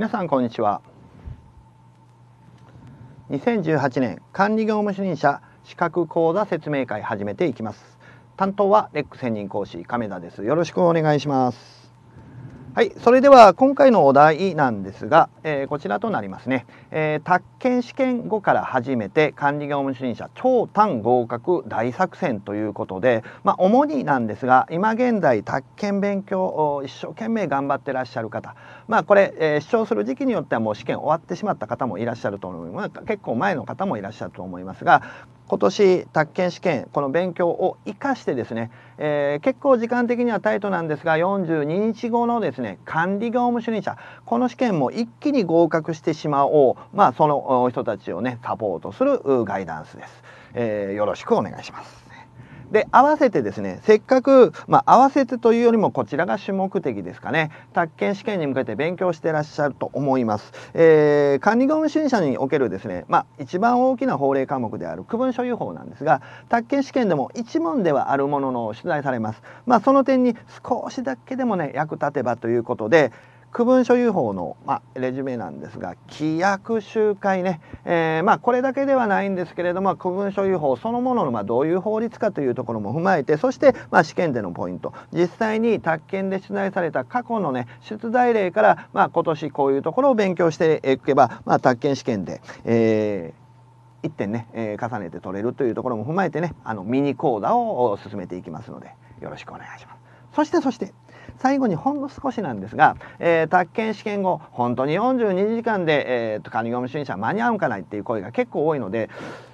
皆さんこんにちは2018年管理業務主任者資格講座説明会始めていきます担当はレック専任講師亀田ですよろしくお願いしますはいそれでは今回のお題なんですが、えー、こちらとなりますね、えー、宅建試験後から初めて管理業務主任者超短合格大作戦ということでまあ、主になんですが今現在宅建勉強を一生懸命頑張ってらっしゃる方まあこれ、えー、主する時期によってはもう試験終わってしまった方もいらっしゃると思います、結構前の方もいらっしゃると思いますが今年宅建試験この勉強を生かしてですね、えー、結構時間的にはタイトなんですが42日後のですね管理業務主任者この試験も一気に合格してしまおうまあその人たちをねサポートするガイダンスです、えー、よろしくお願いしますで合わせてですねせっかく、まあ、合わせてというよりもこちらが主目的ですかね宅建試験に向けて勉強してらっしゃると思います、えー、管理業務主任者におけるですね、まあ、一番大きな法令科目である区分所有法なんですが宅建試験でも1問ではあるものの出題されます、まあ、その点に少しだけでもね役立てばということで区分所有法の、まあ、レジュメなんですが規約集会ね、えー、まあ、これだけではないんですけれども区分所有法そのものの、まあ、どういう法律かというところも踏まえてそして、ま試験でのポイント実際に宅建で出題された過去のね出題例から、ま今年こういうところを勉強していけば、ま宅建試験で、えー1点ね、えー、重ねて取れるというところも踏まえてねあのミニ講座を進めていきますのでよろしくお願いします。そしてそして最後にほんの少しなんですが、えー、宅建試験後本当に42時間で、えーと、管理業務主任者間に合うんかないっていう声が結構多いので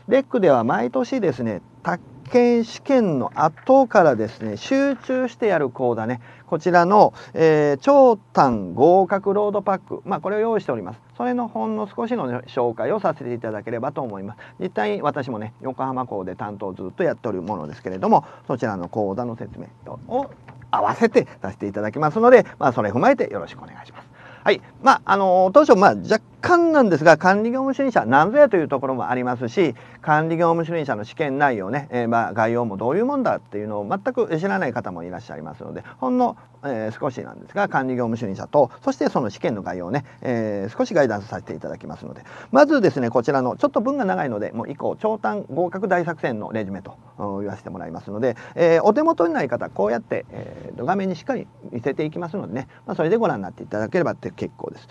レックでは毎年ですね宅建試験の後からですね集中してやる講座ねこちらの、えー、長短合格ロードパック、まあ、これを用意しておりますそれのほんの少しの、ね、紹介をさせていただければと思います実際私もね横浜校で担当ずっとやっておるものですけれどもそちらの講座の説明を合わせてさせていただきますので、まあ、それ踏まえてよろしくお願いします。はい。まあ、あのー、当初、まあ、若干なんですが、管理業務主任者、なんぞやというところもありますし、管理業務主任者の試験内容ね、えー、まあ、概要もどういうもんだっていうのを全く知らない方もいらっしゃいますのでほんの、えー、少しなんですが管理業務主任者とそしてその試験の概要をね、えー、少しガイダンスさせていただきますのでまずですねこちらのちょっと文が長いのでもう以降長短合格大作戦のレジュメと言わせてもらいますので、えお手元にない方こうやって、え画面にしっかり見せていきますのでね、まあ、それでご覧になっていただければって結構です。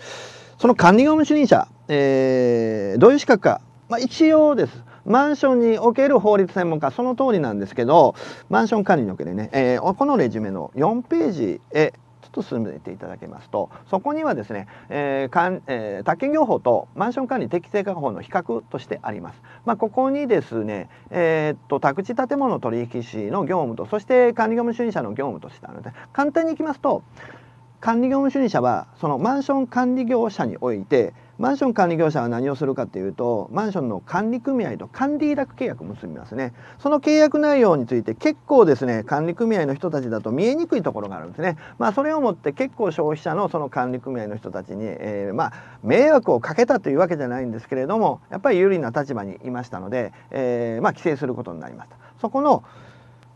その管理業務主任者、えどういう資格か、まあ、一応ですマンションにおける法律専門家その通りなんですけどマンション管理におけるね、えー、このレジュメの4ページへちょっと進めていただけますとそこにはですね、えーかんえー、宅建業法とマンション管理適正化法の比較としてあります。まあ、ここにですね、えー、っと宅地建物取引士の業務とそして管理業務主任者の業務としてあるので簡単にいきますと管理業務主任者はそのマンション管理業者においてマンション管理業者は何をするかというとマンションの管理組合と管理委託契約を結びますねその契約内容について結構ですね管理組合の人たちだと見えにくいところがあるんですねまあそれをもって結構消費者のその管理組合の人たちに、えー、まあ迷惑をかけたというわけじゃないんですけれどもやっぱり有利な立場にいましたので、えー、まあ規制することになりましたそこの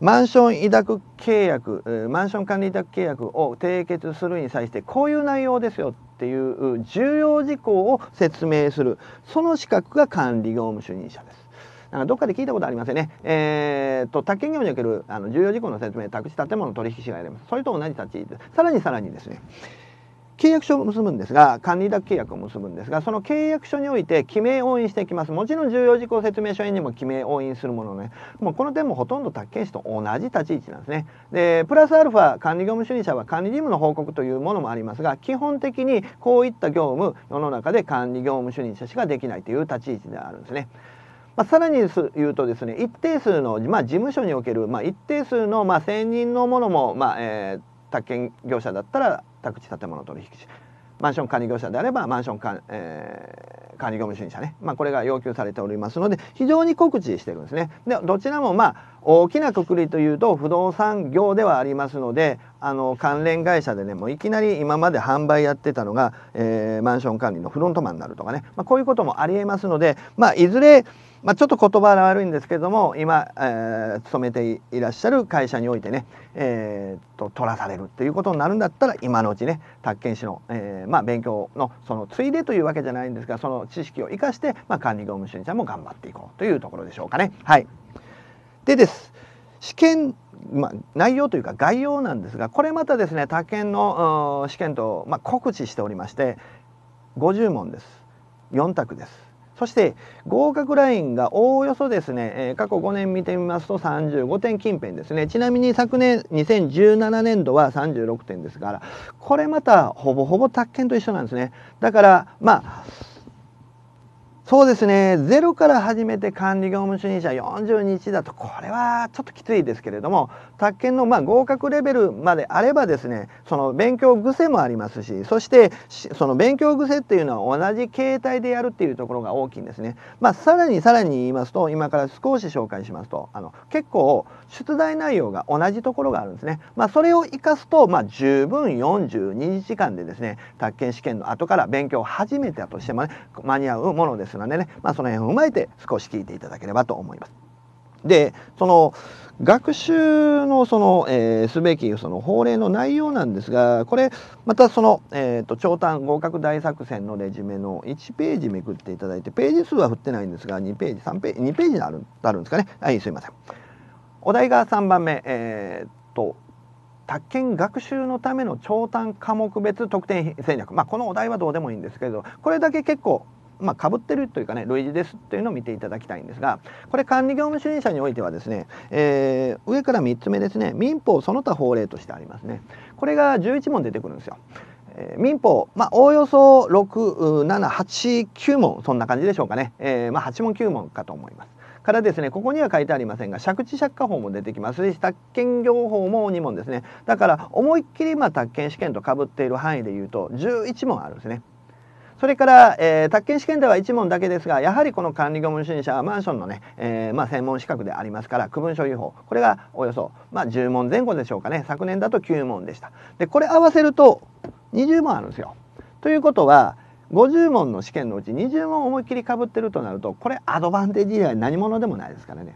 マンション委託契約マンション管理委託契約を締結するに際してこういう内容ですよっていう重要事項を説明するその資格が管理業務主任者です。なんかどっかで聞いたことありませんね。えーと、宅建業におけるあの重要事項の説明、宅地建物取引士がやります。それと同じ立ち位置です。さらにさらにですね、契約書を結ぶんですが管理委託契約を結ぶんですがその契約書において記名押印していきますもちろん重要事項説明書にも記名押印するものねもうこの点もほとんど宅建士と同じ立ち位置なんですねでプラスアルファ管理業務主任者は管理義務の報告というものもありますが基本的にこういった業務世の中で管理業務主任者しかできないという立ち位置であるんですねまあ、さらに言うとですね一定数の、まあ、事務所における、まあ、一定数の、まあ、専任のものも、まあえー、宅建業者だったら宅地建物取引士マンション管理業者であればマンション管,、えー、管理業務主任者ね、まあ、これが要求されておりますので非常に告知してるんですね。でどちらもまあ大きなくくりというと不動産業ではありますのであの関連会社でねもういきなり今まで販売やってたのが、えー、マンション管理のフロントマンになるとかね、まあ、こういうこともありえますので、まあ、いずれまあ、ちょっと言葉が悪いんですけれども今、えー、勤めていらっしゃる会社においてね、えーと、取らされるっていうことになるんだったら今のうちね宅建士の、えーまあ、勉強のそのついでというわけじゃないんですがその知識を生かして、まあ、管理業務主任者も頑張っていこうというところでしょうかね。はい、でです試験まあ、内容というか概要なんですがこれまたですね宅建の試験と、まあ、告知しておりまして50問です4択ですそして合格ラインがおおよそですね、え過去5年見てみますと35点近辺ですねちなみに昨年2017年度は36点ですからこれまたほぼほぼ宅建と一緒なんですねだからまあそうですねゼロから始めて管理業務主任者40日だとこれはちょっときついですけれども宅建のま合格レベルまであればですねその勉強癖もありますしそしてその勉強癖っていうのは同じ形態でやるっていうところが大きいんですね。まあ、さらにさらに言いますと今から少し紹介しますとあの結構出題内容が同じところがあるんですね。まあ、それを活かすと、まあ、十分42時間でですね宅建試験の後から勉強を始めたとしても、ね、間に合うものですなんでね、まあ、その辺を踏まえて少し聞いていただければと思います。でその学習のその、えー、すべきその法令の内容なんですがこれまたその、えーと、長短合格大作戦のレジュメの1ページめくっていただいてページ数は振ってないんですが2ページ3ページ2ページにあるあるんですかねはいすいません。お題が3番目、えーと、と宅建学習のための長短科目別得点戦略、まあ、このお題はどうでもいいんですけれどこれだけ結構まあ、被ってるというかね類似ですというのを見ていただきたいんですがこれ管理業務主任者においてはですね、えー、上から3つ目ですね民法その他法令としてありますねこれが11問出てくるんですよ。え民法、まあ、おおよそ6789問そんな感じでしょうかね、えー、まあ、8問9問かと思います。からですねここには書いてありませんが借地借家法も出てきますし宅建業法も2問ですねだから思いっきりまあ宅建試験とかぶっている範囲でいうと11問あるんですねそれから、えー、宅建試験では1問だけですがやはりこの管理業務主任者はマンションのね、えー、まあ、専門資格でありますから区分所有法これがおよそ、まあ、10問前後でしょうかね昨年だと9問でしたでこれ合わせると20問あるんですよ。ということは50問の試験のうち20問思いっきりかぶってるとなるとこれアドバンテージ以外何者でもないですからね。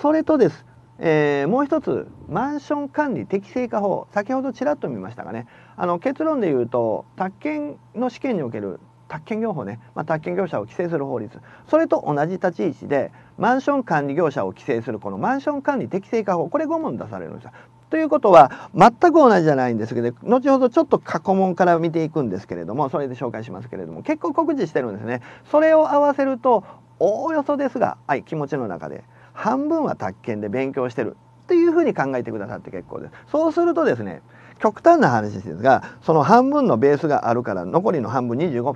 それとです、えー、もう一つマンション管理適正化法先ほどちらっと見ましたがねあの結論で言うと宅建の試験における宅建業法ね、まあ、宅建業者を規制する法律それと同じ立ち位置でマンション管理業者を規制するこのマンション管理適正化法これ5問出されるんですよ。ということは全く同じじゃないんですけど後ほどちょっと過去問から見ていくんですけれどもそれで紹介しますけれども結構告似してるんですね。それを合わせるとおおよそですが、はい、気持ちの中で半分は宅建で勉強してるっていうふうに考えてくださって結構です。そうするとですね極端な話ですがその半分のベースがあるから残りの半分25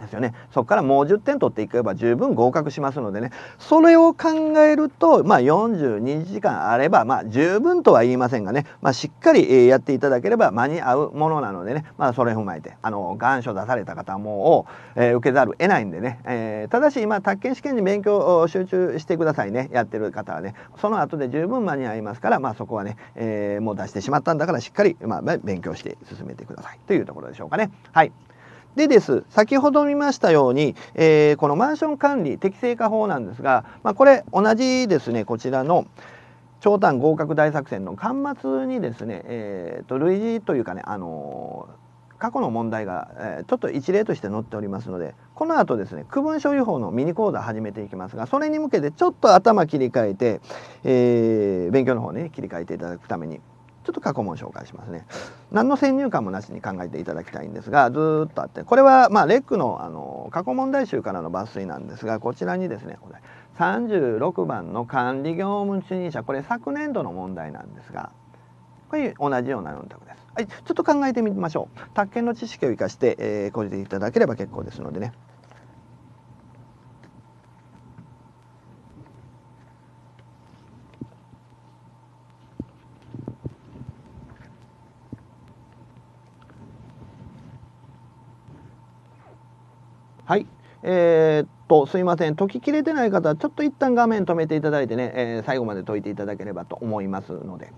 ですよねそこからもう10点取っていけば十分合格しますのでねそれを考えると、まあ、42時間あれば、まあ、十分とは言いませんがね、まあ、しっかりやっていただければ間に合うものなのでね、まあ、それを踏まえてあの願書出された方もを、えー、受けざるを得ないんでね、えー、ただし今宅建試験に勉強を集中してくださいねやってる方はねその後で十分間に合いますから、まあ、そこはね、えー、もう出してしまったんだからしっかり、まあ、勉強して進めてくださいというところでしょうかね。はいでです、先ほど見ましたように、えー、このマンション管理適正化法なんですが、まあ、これ同じですね、こちらの長短合格大作戦の端末にですね、えー、と類似というかね、あのー、過去の問題が、えー、ちょっと一例として載っておりますのでこの後ですね区分所有法のミニ講座始めていきますがそれに向けてちょっと頭切り替えて、えー、勉強の方ね切り替えていただくためにちょっと過去問紹介しますね何の先入観もなしに考えていただきたいんですがずっとあってこれはまあレックのあの過去問題集からの抜粋なんですがこちらにですねこれ36番の管理業務主任者これ昨年度の問題なんですがこれ同じような論択です。はい、ちょっと考えてみましょう。宅建の知識を生かして、えー、講じていただければ結構ですのでね。えー、っと、すいません。解ききれてない方は、ちょっと一旦画面止めていただいてね、えー、最後まで解いていただければと思いますので。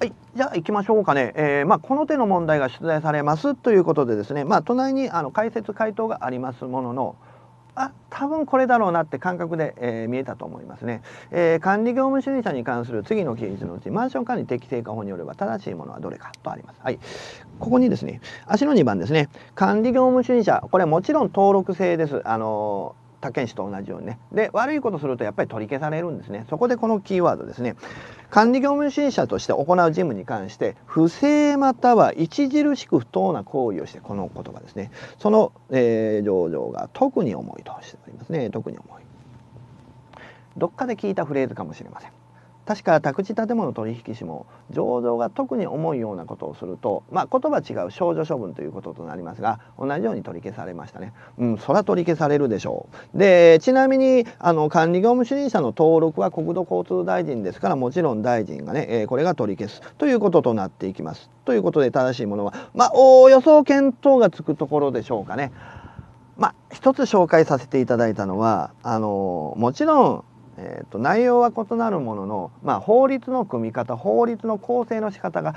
はい。じゃあ、行きましょうかね。えー、まあ、この手の問題が出題されますということでですね、まあ、隣にあの解説回答がありますものの、あ多分これだろうなって感覚で、えー、見えたと思いますね、えー、管理業務主任者に関する次の記述のうちマンション管理適正化法によれば正しいものはどれかとありますはいここにですね足の2番ですね管理業務主任者これはもちろん登録制ですあのー他犬種と同じようにねで悪いことするとやっぱり取り消されるんですねそこでこのキーワードですね管理業務審査として行う事務に関して不正または著しく不当な行為をしてこの言葉ですねその、えー、上場が特に重いとしておりますね特に重いどっかで聞いたフレーズかもしれません確か宅地建物取引士も上場が特に重いようなことをすると、まあ、言葉違う少女処分ということとなりますが同じように取り消されましたね。うん、そら取り消されるでしょう。でちなみにあの管理業務主任者の登録は国土交通大臣ですからもちろん大臣がね、えー、これが取り消すということとなっていきます。ということで正しいものはまあおおよそ検討がつくところでしょうかね。まあ、一つ紹介させていただいたのはあのもちろんえーと、内容は異なるものの、まあ、法律の組み方法律の構成の仕方が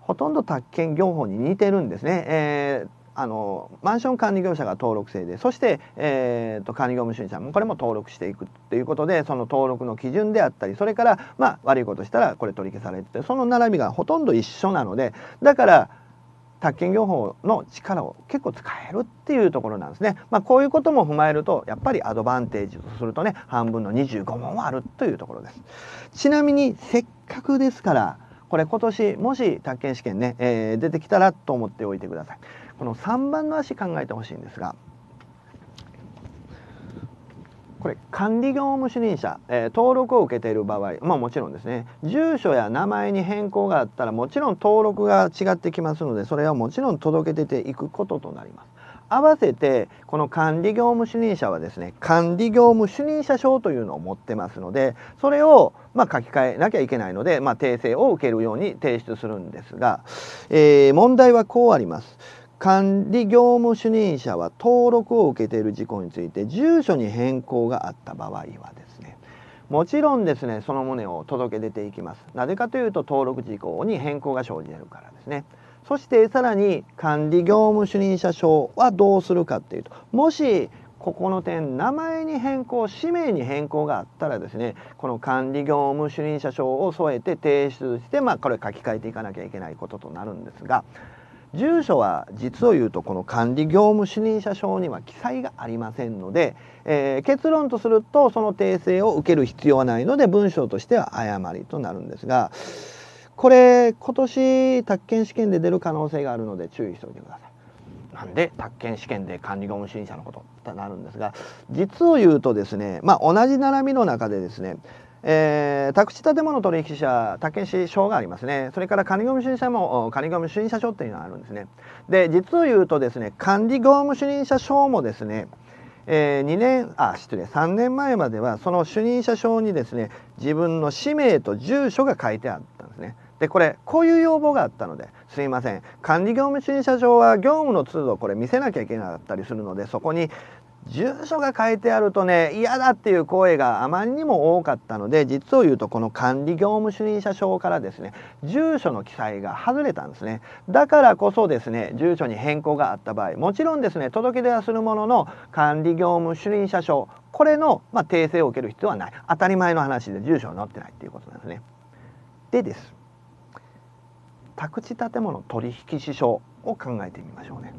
ほとんど宅建業法に似てるんですね。えーあのマンション管理業者が登録制でそして、えーと、と管理業務主任者もこれも登録していくということでその登録の基準であったりそれから、まあ、悪いことしたらこれ取り消されてその並びがほとんど一緒なのでだから宅建業法の力を結構使えるっていうところなんですね。まあ、こういうことも踏まえるとやっぱりアドバンテージとするとね半分の25問はあるというところです。ちなみにせっかくですからこれ今年もし宅建試験ね、えー、出てきたらと思っておいてください。この3番の足考えてほしいんですがこれ管理業務主任者、えー、登録を受けている場合、まあ、もちろんですね住所や名前に変更があったらもちろん登録が違ってきますのでそれはもちろん届け出ていくこととなります。合わせてこの管理業務主任者はですね管理業務主任者証というのを持ってますのでそれをま書き換えなきゃいけないので、まあ、訂正を受けるように提出するんですが、えー、問題はこうあります。管理業務主任者は登録を受けている事項について住所に変更があった場合はですねもちろんですねその旨を届け出ていきますなぜかというと登録事項に変更が生じてるからですねそしてさらに管理業務主任者証はどうするかっていうともしここの点名前に変更氏名に変更があったらですねこの管理業務主任者証を添えて提出してまあこれ書き換えていかなきゃいけないこととなるんですが住所は実を言うとこの管理業務主任者証には記載がありませんので、えー、結論とするとその訂正を受ける必要はないので文章としては誤りとなるんですがこれ今年宅建試験で出る可能性があるので注意しておいてください。なんで宅建試験で管理業務主任者のこととなるんですが実を言うとですねまあ同じ並びの中でですねえー、宅地建物取引者竹市証がありますねそれから管理業務主任者も管理業務主任者証っていうのがあるんですねで実を言うとですね管理業務主任者証もですねえー、2年あ失礼3年前まではその主任者証にですね自分の氏名と住所が書いてあったんですね。でこれこういう要望があったのですいません管理業務主任者証は業務の路をこれ見せなきゃいけなかったりするのでそこに住所が書いてあるとね嫌だっていう声があまりにも多かったので実を言うとこの管理業務主任者証からですね住所の記載が外れたんですねだからこそですね住所に変更があった場合もちろんですね届け出はするものの管理業務主任者証これの、まあ、訂正を受ける必要はない当たり前の話で住所は載ってないっていうことなんですねでです宅地建物取引支証を考えてみましょうね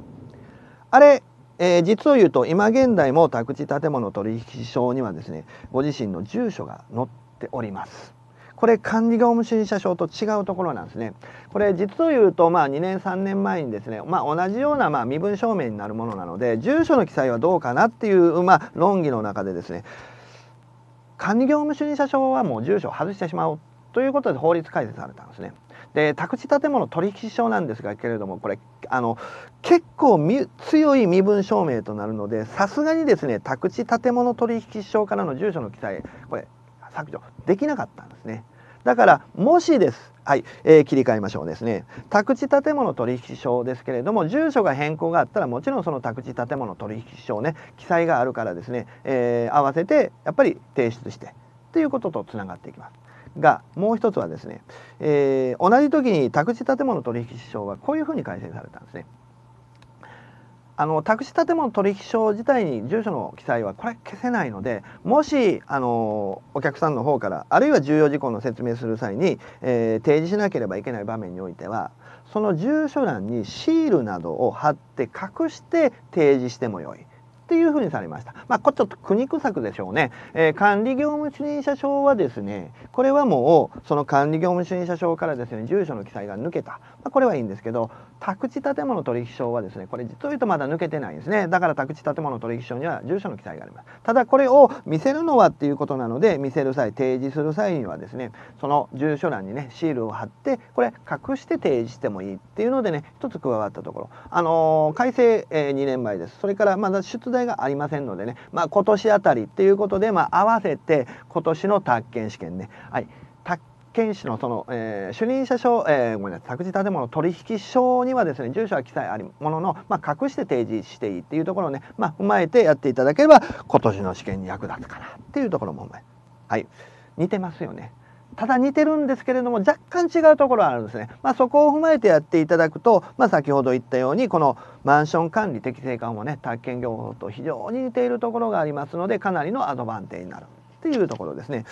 あれえー、実を言うと今現在も宅地建物取引所にはですねご自身の住所が載っております。これ管理業務主義者証と違うところなんですね。これ実を言うとまあ2年3年前にですね、まあ、同じようなまあ身分証明になるものなので住所の記載はどうかなっていうまあ論議の中でですね管理業務主義者証はもう住所を外してしまうということで法律改正されたんですね。で宅地建物取引証なんですがけれどもこれあの結構強い身分証明となるのでさすがにですね宅地建物取引証からの住所の記載これ削除できなかったんですね。だからもしです、はいえー、切り替えましょうですね宅地建物取引証ですけれども住所が変更があったらもちろんその宅地建物取引証ね記載があるからですね、えー、合わせてやっぱり提出してということとつながっていきます。がもう一つはですね、えー、同じ時に宅地建物取引証はこういうふうに改正されたんですね。あの宅地建物取引証自体に住所の記載はこれ消せないのでもしあのお客さんの方からあるいは重要事項の説明する際に、えー、提示しなければいけない場面においてはその住所欄にシールなどを貼って隠して提示してもよい。っていうふうにされました。まあ、これちょっと苦肉策でしょうね。えー、管理業務主任者証はですね、これはもう、その管理業務主任者証からですね、住所の記載が抜けた。まあ、これはいいんですけど、宅地建物取引所はですねこれ実を言うとまだ抜けてないんですねだから宅地建物取引所には住所の記載がありますただこれを見せるのはっていうことなので見せる際提示する際にはですねその住所欄にねシールを貼ってこれ隠して提示してもいいっていうのでね一つ加わったところあのー、改正、え2年前ですそれからまだ出題がありませんのでねまあ、今年あたりっていうことでまあ、合わせて今年の宅建試験ねはい県士のその、えー、主任者証、えー、ごめんなさい託児建物取引証にはですね住所は記載ありものの、まあ、隠して提示していいっていうところをね、まあ、踏まえてやっていただければ今年の試験に役立つかなっていうところもはい似てますよね。ただ似てるんですけれども若干違うところあるんですね、まあ、そこを踏まえてやっていただくと、まあ、先ほど言ったようにこのマンション管理適正化もね宅建業法と非常に似ているところがありますのでかなりのアドバンテージになる。っていうところですね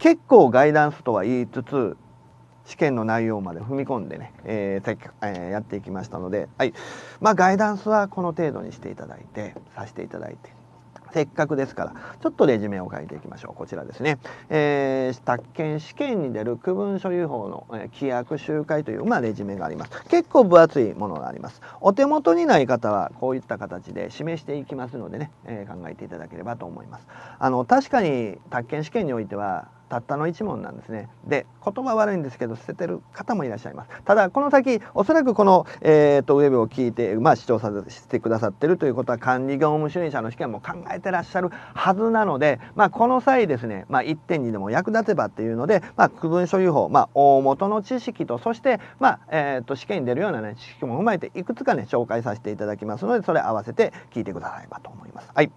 結構ガイダンスとは言いつつ試験の内容まで踏み込んでね、えーえー、やっていきましたので、はいまあ、ガイダンスはこの程度にしていただいてさせていただいてせっかくですから、ちょっとレジュメを書いていきましょう。こちらですね。えー、宅建試験に出る区分所有法の、えー、規約集会という、まあ、レジュメがあります。結構分厚いものがあります。お手元にない方は、こういった形で示していきますのでね、えー、考えていただければと思います。あの、確かに宅建試験においては、たったの1問なんですねで言葉悪いんですけど捨ててる方もいらっしゃいますただこの先おそらくこの、えーと、ウェブを聞いて、まあ、視聴さしてくださってるということは管理業務主任者の試験も考えてらっしゃるはずなので、まあ、この際ですね、まあ、1.2でも役立てばっていうので、まあ、区分所有法、まあ、大元の知識とそして、まあえーと試験に出るような、ね、知識も踏まえていくつかね紹介させていただきますのでそれ合わせて聞いてくださればと思います。はい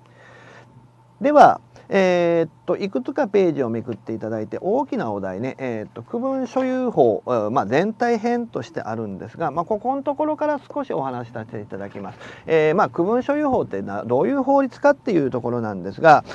では、えー、っといくつかページをめくっていただいて大きなお題ね、えー、っと区分所有法、まあ、全体編としてあるんですが、まあ、ここのところから少しお話しさせていただきます。えー、まあ、区分所有法ってなどういう法律かっていうところなんですが、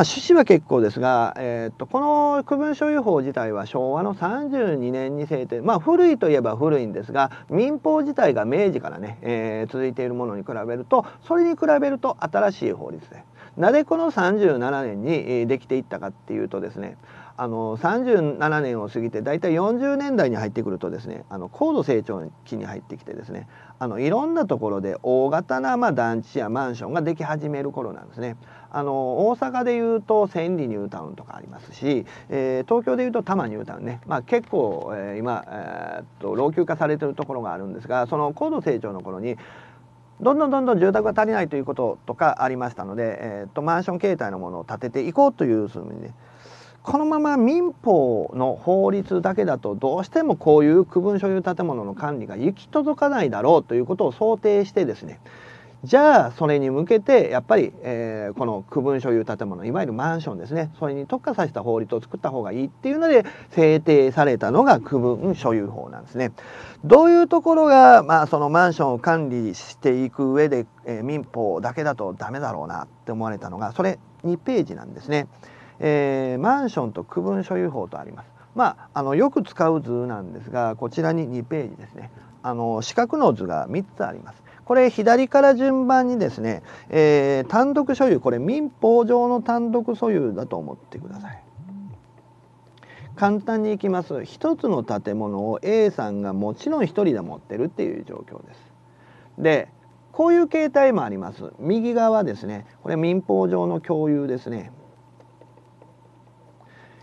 まあ、趣旨は結構ですが、えー、っとこの区分所有法自体は昭和の32年に制定まあ古いといえば古いんですが民法自体が明治からね、えー、続いているものに比べるとそれに比べると新しい法律でなぜこの37年にできていったかっていうとですねあの37年を過ぎて大体40年代に入ってくるとですねあの高度成長期に入ってきてですねあのいろんなところで大型なま団地やマンションができ始める頃なんですね。あの大阪でいうと千里ニュータウンとかありますし、えー、東京でいうと多摩ニュータウンね、まあ、結構、えー、今、えー、っと老朽化されてるところがあるんですがその高度成長の頃にどんどんどんどん住宅が足りないということとかありましたので、えー、っとマンション形態のものを建てていこうというふうにねこのまま民法の法律だけだとどうしてもこういう区分所有建物の管理が行き届かないだろうということを想定してですねじゃあそれに向けてやっぱり、えー、この区分所有建物いわゆるマンションですねそれに特化させた法律を作った方がいいっていうので制定されたのが区分所有法なんですね。どういうところが、まあ、そのマンションを管理していく上で、えー、民法だけだとダメだろうなって思われたのがそれ2ページなんですね。えー、マンションと区分所有法とあります。まあ、あのよく使う図なんですがこちらに2ページですねあの四角の図が3つあります。これ左から順番にですね、えー、単独所有これ民法上の単独所有だと思ってください。簡単にいきます一つの建物を A さんがもちろん1人で持ってるっていう状況です。でこういう形態もあります右側ですねこれ民法上の共有ですね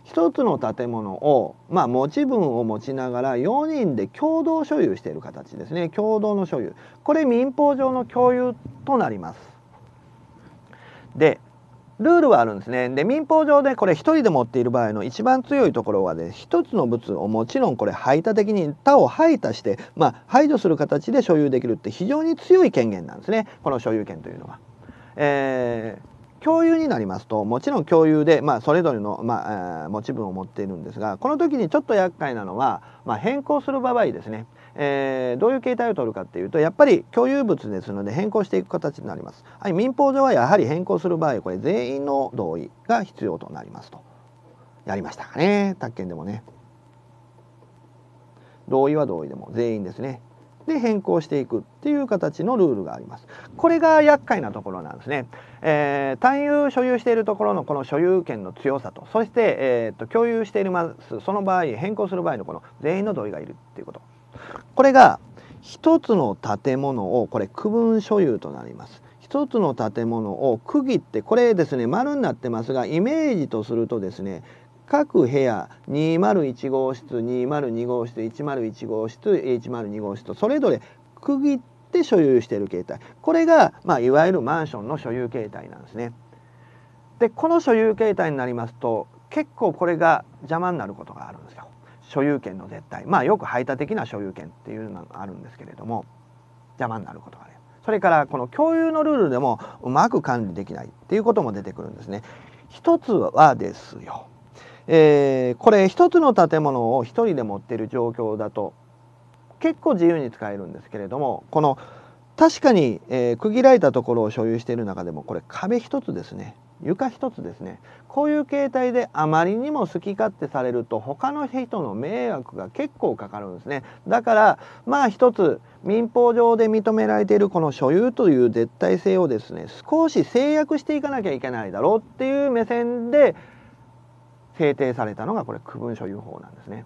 一つの建物を、まあ、持ち分を持ちながら4人で共同所有している形ですね共同の所有これ民法上の共有となりますでルールはあるんですねで民法上でこれ1人で持っている場合の一番強いところはで、ね、1つの物をもちろんこれ排他的に他を排他して、まあ、排除する形で所有できるって非常に強い権限なんですねこの所有権というのは。えー共有になりますともちろん共有で、まあ、それぞれの、まあえー、持ち分を持っているんですがこの時にちょっと厄介なのは、まあ、変更する場合ですね、えー、どういう形態を取るかっていうとやっぱり共有物ですので変更していく形になります、はい、民法上はやはり変更する場合これ全員の同意が必要となりますとやりましたかね宅建でもね同意は同意でも全員ですねで変更していくっていう形のルールがあります。これが厄介なところなんですね。えー、単有所有しているところのこの所有権の強さとそして、えーと、共有していますその場合変更する場合のこの全員の同意がいるっていうことこれが一つの建物をこれ区分所有となります一つの建物を区切ってこれですね丸になってますがイメージとするとですね各部屋201号室202号室101号室102号室とそれぞれ区切ってて所有している形態これが、まあ、いわゆるマンションの所有形態なんですね。でこの所有形態になりますと結構これが邪魔になることがあるんですよ。所有権の絶対まあよく排他的な所有権っていうのがあるんですけれども邪魔になることがある。それからこの共有のルールでもうまく管理できないっていうことも出てくるんですね。一つはですよ、えー、これ一つの建物を一人で持っている状況だと結構自由に使えるんですけれどもこの確かに、えー、区切られたところを所有している中でもこれ壁一つですね床一つですねこういう形態であまりにも好き勝手されると他の人の迷惑が結構かかるんですねだからまあ一つ民法上で認められているこの所有という絶対性をですね少し制約していかなきゃいけないだろうっていう目線で制定されたのがこれ区分所有法なんですね。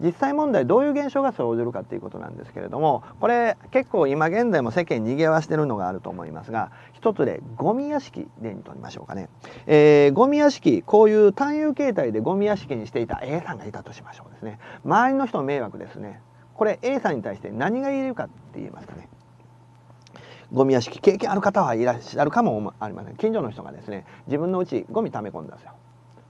実際問題どういう現象が生じるかということなんですけれどもこれ結構今現在も世間にぎわしてるのがあると思いますが一つでゴミ屋敷例にとりましょうかね、えー、ゴミ屋敷こういう単有形態でゴミ屋敷にしていた A さんがいたとしましょうですね周りの人の迷惑ですねこれ A さんに対して何が言えるかって言いますかねゴミ屋敷経験ある方はいらっしゃるかもありません近所の人がですね自分のうちゴミ溜め込んだんですよ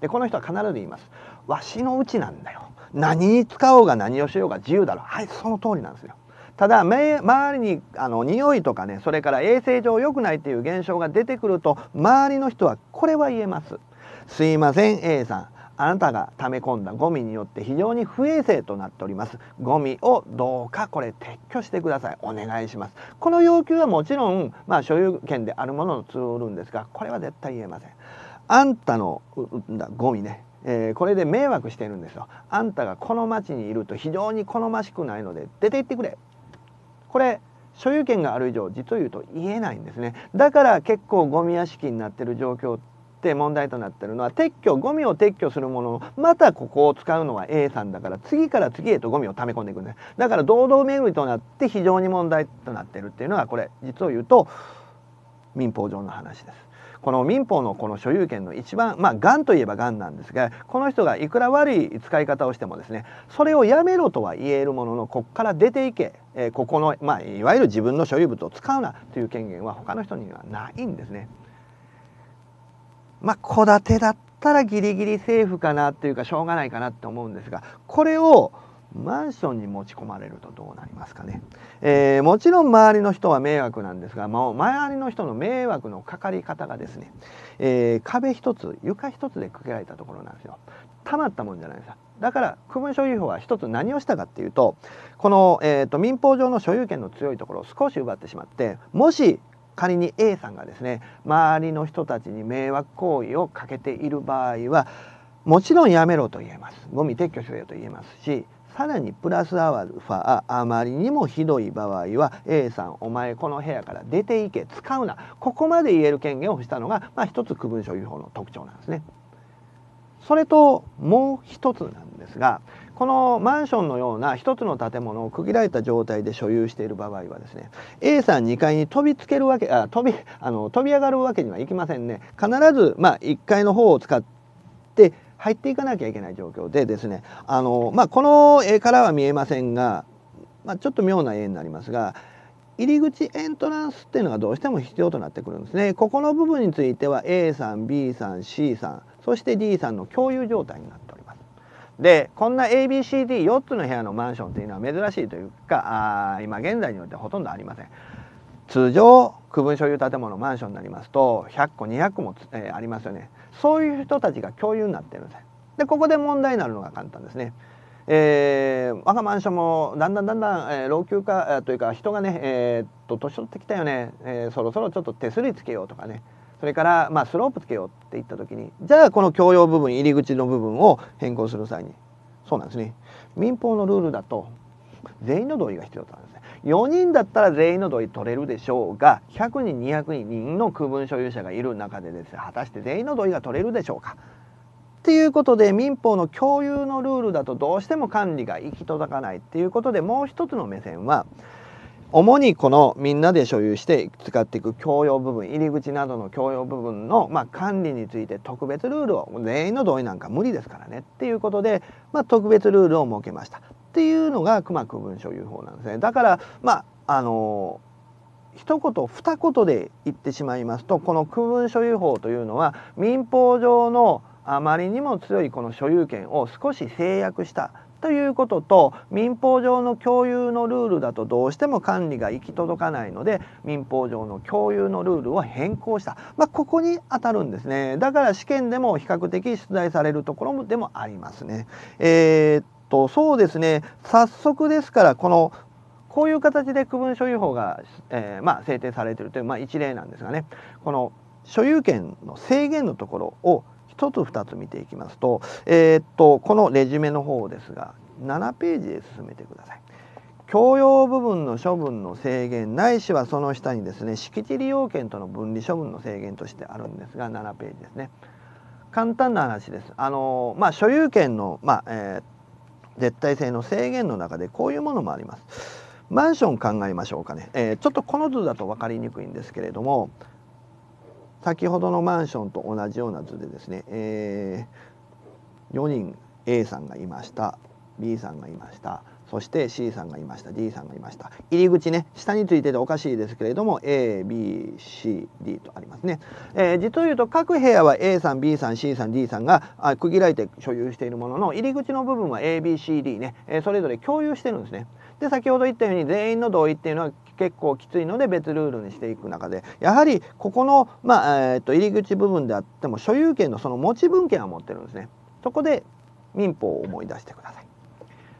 でこの人は必ず言いますわしのうちなんだよ何に使おうが何をしようが自由だろはいその通りなんですよただ周りにあの匂いとかねそれから衛生上良くないっていう現象が出てくると周りの人はこれは言えますすいません A さんあなたが溜め込んだゴミによって非常に不衛生となっておりますゴミをどうかこれ撤去してくださいお願いしますこの要求はもちろんまあ所有権であるものの通るんですがこれは絶対言えませんあんたのゴミねえー、これで迷惑してるんですよ。あんたがこの町にいると非常に好ましくないので出て行ってくれ。これ所有権がある以上実を言うと言えないんですね。だから結構ゴミ屋敷になってる状況って問題となってるのは撤去ゴミを撤去するものをまたここを使うのは A さんだから次から次へとゴミを溜め込んでいくんですだから堂々巡りとなって非常に問題となってるっていうのはこれ実を言うと民法上の話です。この民法のこの所有権の一番まあがんといえばがんなんですがこの人がいくら悪い使い方をしてもですねそれをやめろとは言えるもののこっから出ていけ、えー、ここの、まあ、いわゆる自分の所有物を使うなという権限は他の人にはないんですね。まあ、戸建てだったらギリギリセーフかなっていうかしょうがないかなって思うんですがこれをマンションに持ち込まれるとどうなりますかね、えー、もちろん周りの人は迷惑なんですが、もう周りの人の迷惑のかかり方がですね、えー、壁一つ床一つでかけられたところなんですよたまったもんじゃないですだから区分所有法は一つ何をしたかっていうとこの、えーと、と民法上の所有権の強いところを少し奪ってしまってもし仮に A さんがですね周りの人たちに迷惑行為をかけている場合はもちろんやめろと言えますゴミ撤去しろよと言えますしさらにプラスアルファあまりにもひどい場合は A さんお前この部屋から出ていけ使うなここまで言える権限をしたのが、まあ、一つ区分所有法の特徴なんですね。それともう一つなんですがこのマンションのような一つの建物を区切られた状態で所有している場合はですね A さん2階に飛びつけるわけあ飛びあの飛び上がるわけにはいきませんね必ず、まあ、1階の方を使って入っていかなきゃいけない状況でですねあの、まあ、この絵からは見えませんが、まあ、ちょっと妙な絵になりますが入り口エントランスっていうのがどうしても必要となってくるんですね。ここの部分については A さん B さん C さんそして D さんの共有状態になっております。でこんな ABCD4 つの部屋のマンションっていうのは珍しいというかあ今現在においてほとんどありません。通常区分所有建物マンションになりますと100個200個も、えー、ありますよねそういう人たちが共有になってるんですでここで問題になるのが簡単ですね。えー、我がマンションもだんだんだんだん、え老朽化というか人がね、えー、っと年取ってきたよね、えー、そろそろちょっと手すりつけようとかねそれから、まあ、スロープつけようっていった時にじゃあこの共用部分入り口の部分を変更する際にそうなんですね民法のルールだと全員の同意が必要だ4人だったら全員の同意取れるでしょうが100人200人の区分所有者がいる中でですね果たして全員の同意が取れるでしょうかっていうことで民法の共有のルールだとどうしても管理が行き届かないっていうことでもう一つの目線は主にこのみんなで所有して使っていく共用部分入り口などの共用部分の、まあ、管理について特別ルールを全員の同意なんか無理ですからねっていうことで、まあ、特別ルールを設けましたっていうのが熊区分所有法なんですね。だからまああの一言二言で言ってしまいますとこの区分所有法というのは民法上のあまりにも強いこの所有権を少し制約したということと民法上の共有のルールだとどうしても管理が行き届かないので民法上の共有のルールを変更した、まあ、ここに当たるんですねだから試験でも比較的出題されるところでもありますね。えーとそうですね早速ですからこのこういう形で区分所有法が、えー、まあ、制定されているという、まあ、一例なんですがねこの所有権の制限のところを1つ2つ見ていきますと,、えー、っとこのレジュメの方ですが7ページで進めてください。共用部分の処分の制限ないしはその下にですね敷地利用権との分離処分の制限としてあるんですが7ページですね。簡単な話です。あのまあ、所有権の、まあえー絶対性の制限の中でこういうものもあります。マンション考えましょうかね、えー、ちょっとこの図だと分かりにくいんですけれども先ほどのマンションと同じような図でですね、えー、4人 A さんがいました B さんがいましたそして C さんがいました D さんがいました入り口ね下についてておかしいですけれども ABCD とありますね、えー、実を言うと各部屋は A さん B さん C さん D さんがあ区切られて所有しているものの入り口の部分は ABCD ね、えー、それぞれ共有してるんですねで先ほど言ったように全員の同意っていうのは結構きついので別ルールにしていく中でやはりここの、まあえー、と入り口部分であっても所有権のその持ち分権は持ってるんですねそこで民法を思い出してください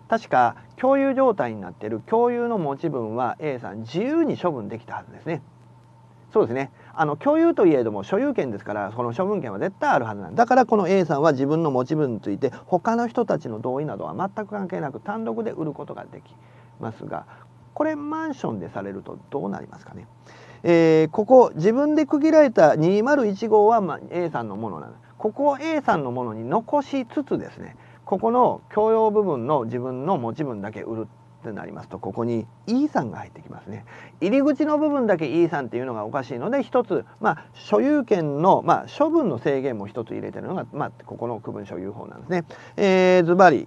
確か共有状態になっている共有の持ち分は A さん自由に処分できたはずですね。そうですねあの共有といえども所有権ですからその処分権は絶対あるはずなんだからこの A さんは自分の持ち分について他の人たちの同意などは全く関係なく単独で売ることができますがこれマンションでされるとどうなりますかね、えー、ここ自分で区切られた2 0 1号はまあ、A さんのものなんですここを A さんのものに残しつつですねここの共用部分の自分の持ち分だけ売るってなりますとここに E さんが入ってきますね入り口の部分だけ E さんっていうのがおかしいので一つ、まあ、所有権の、まあ、処分の制限も一つ入れてるのが、まあ、ここの区分所有法なんですね。えズバリ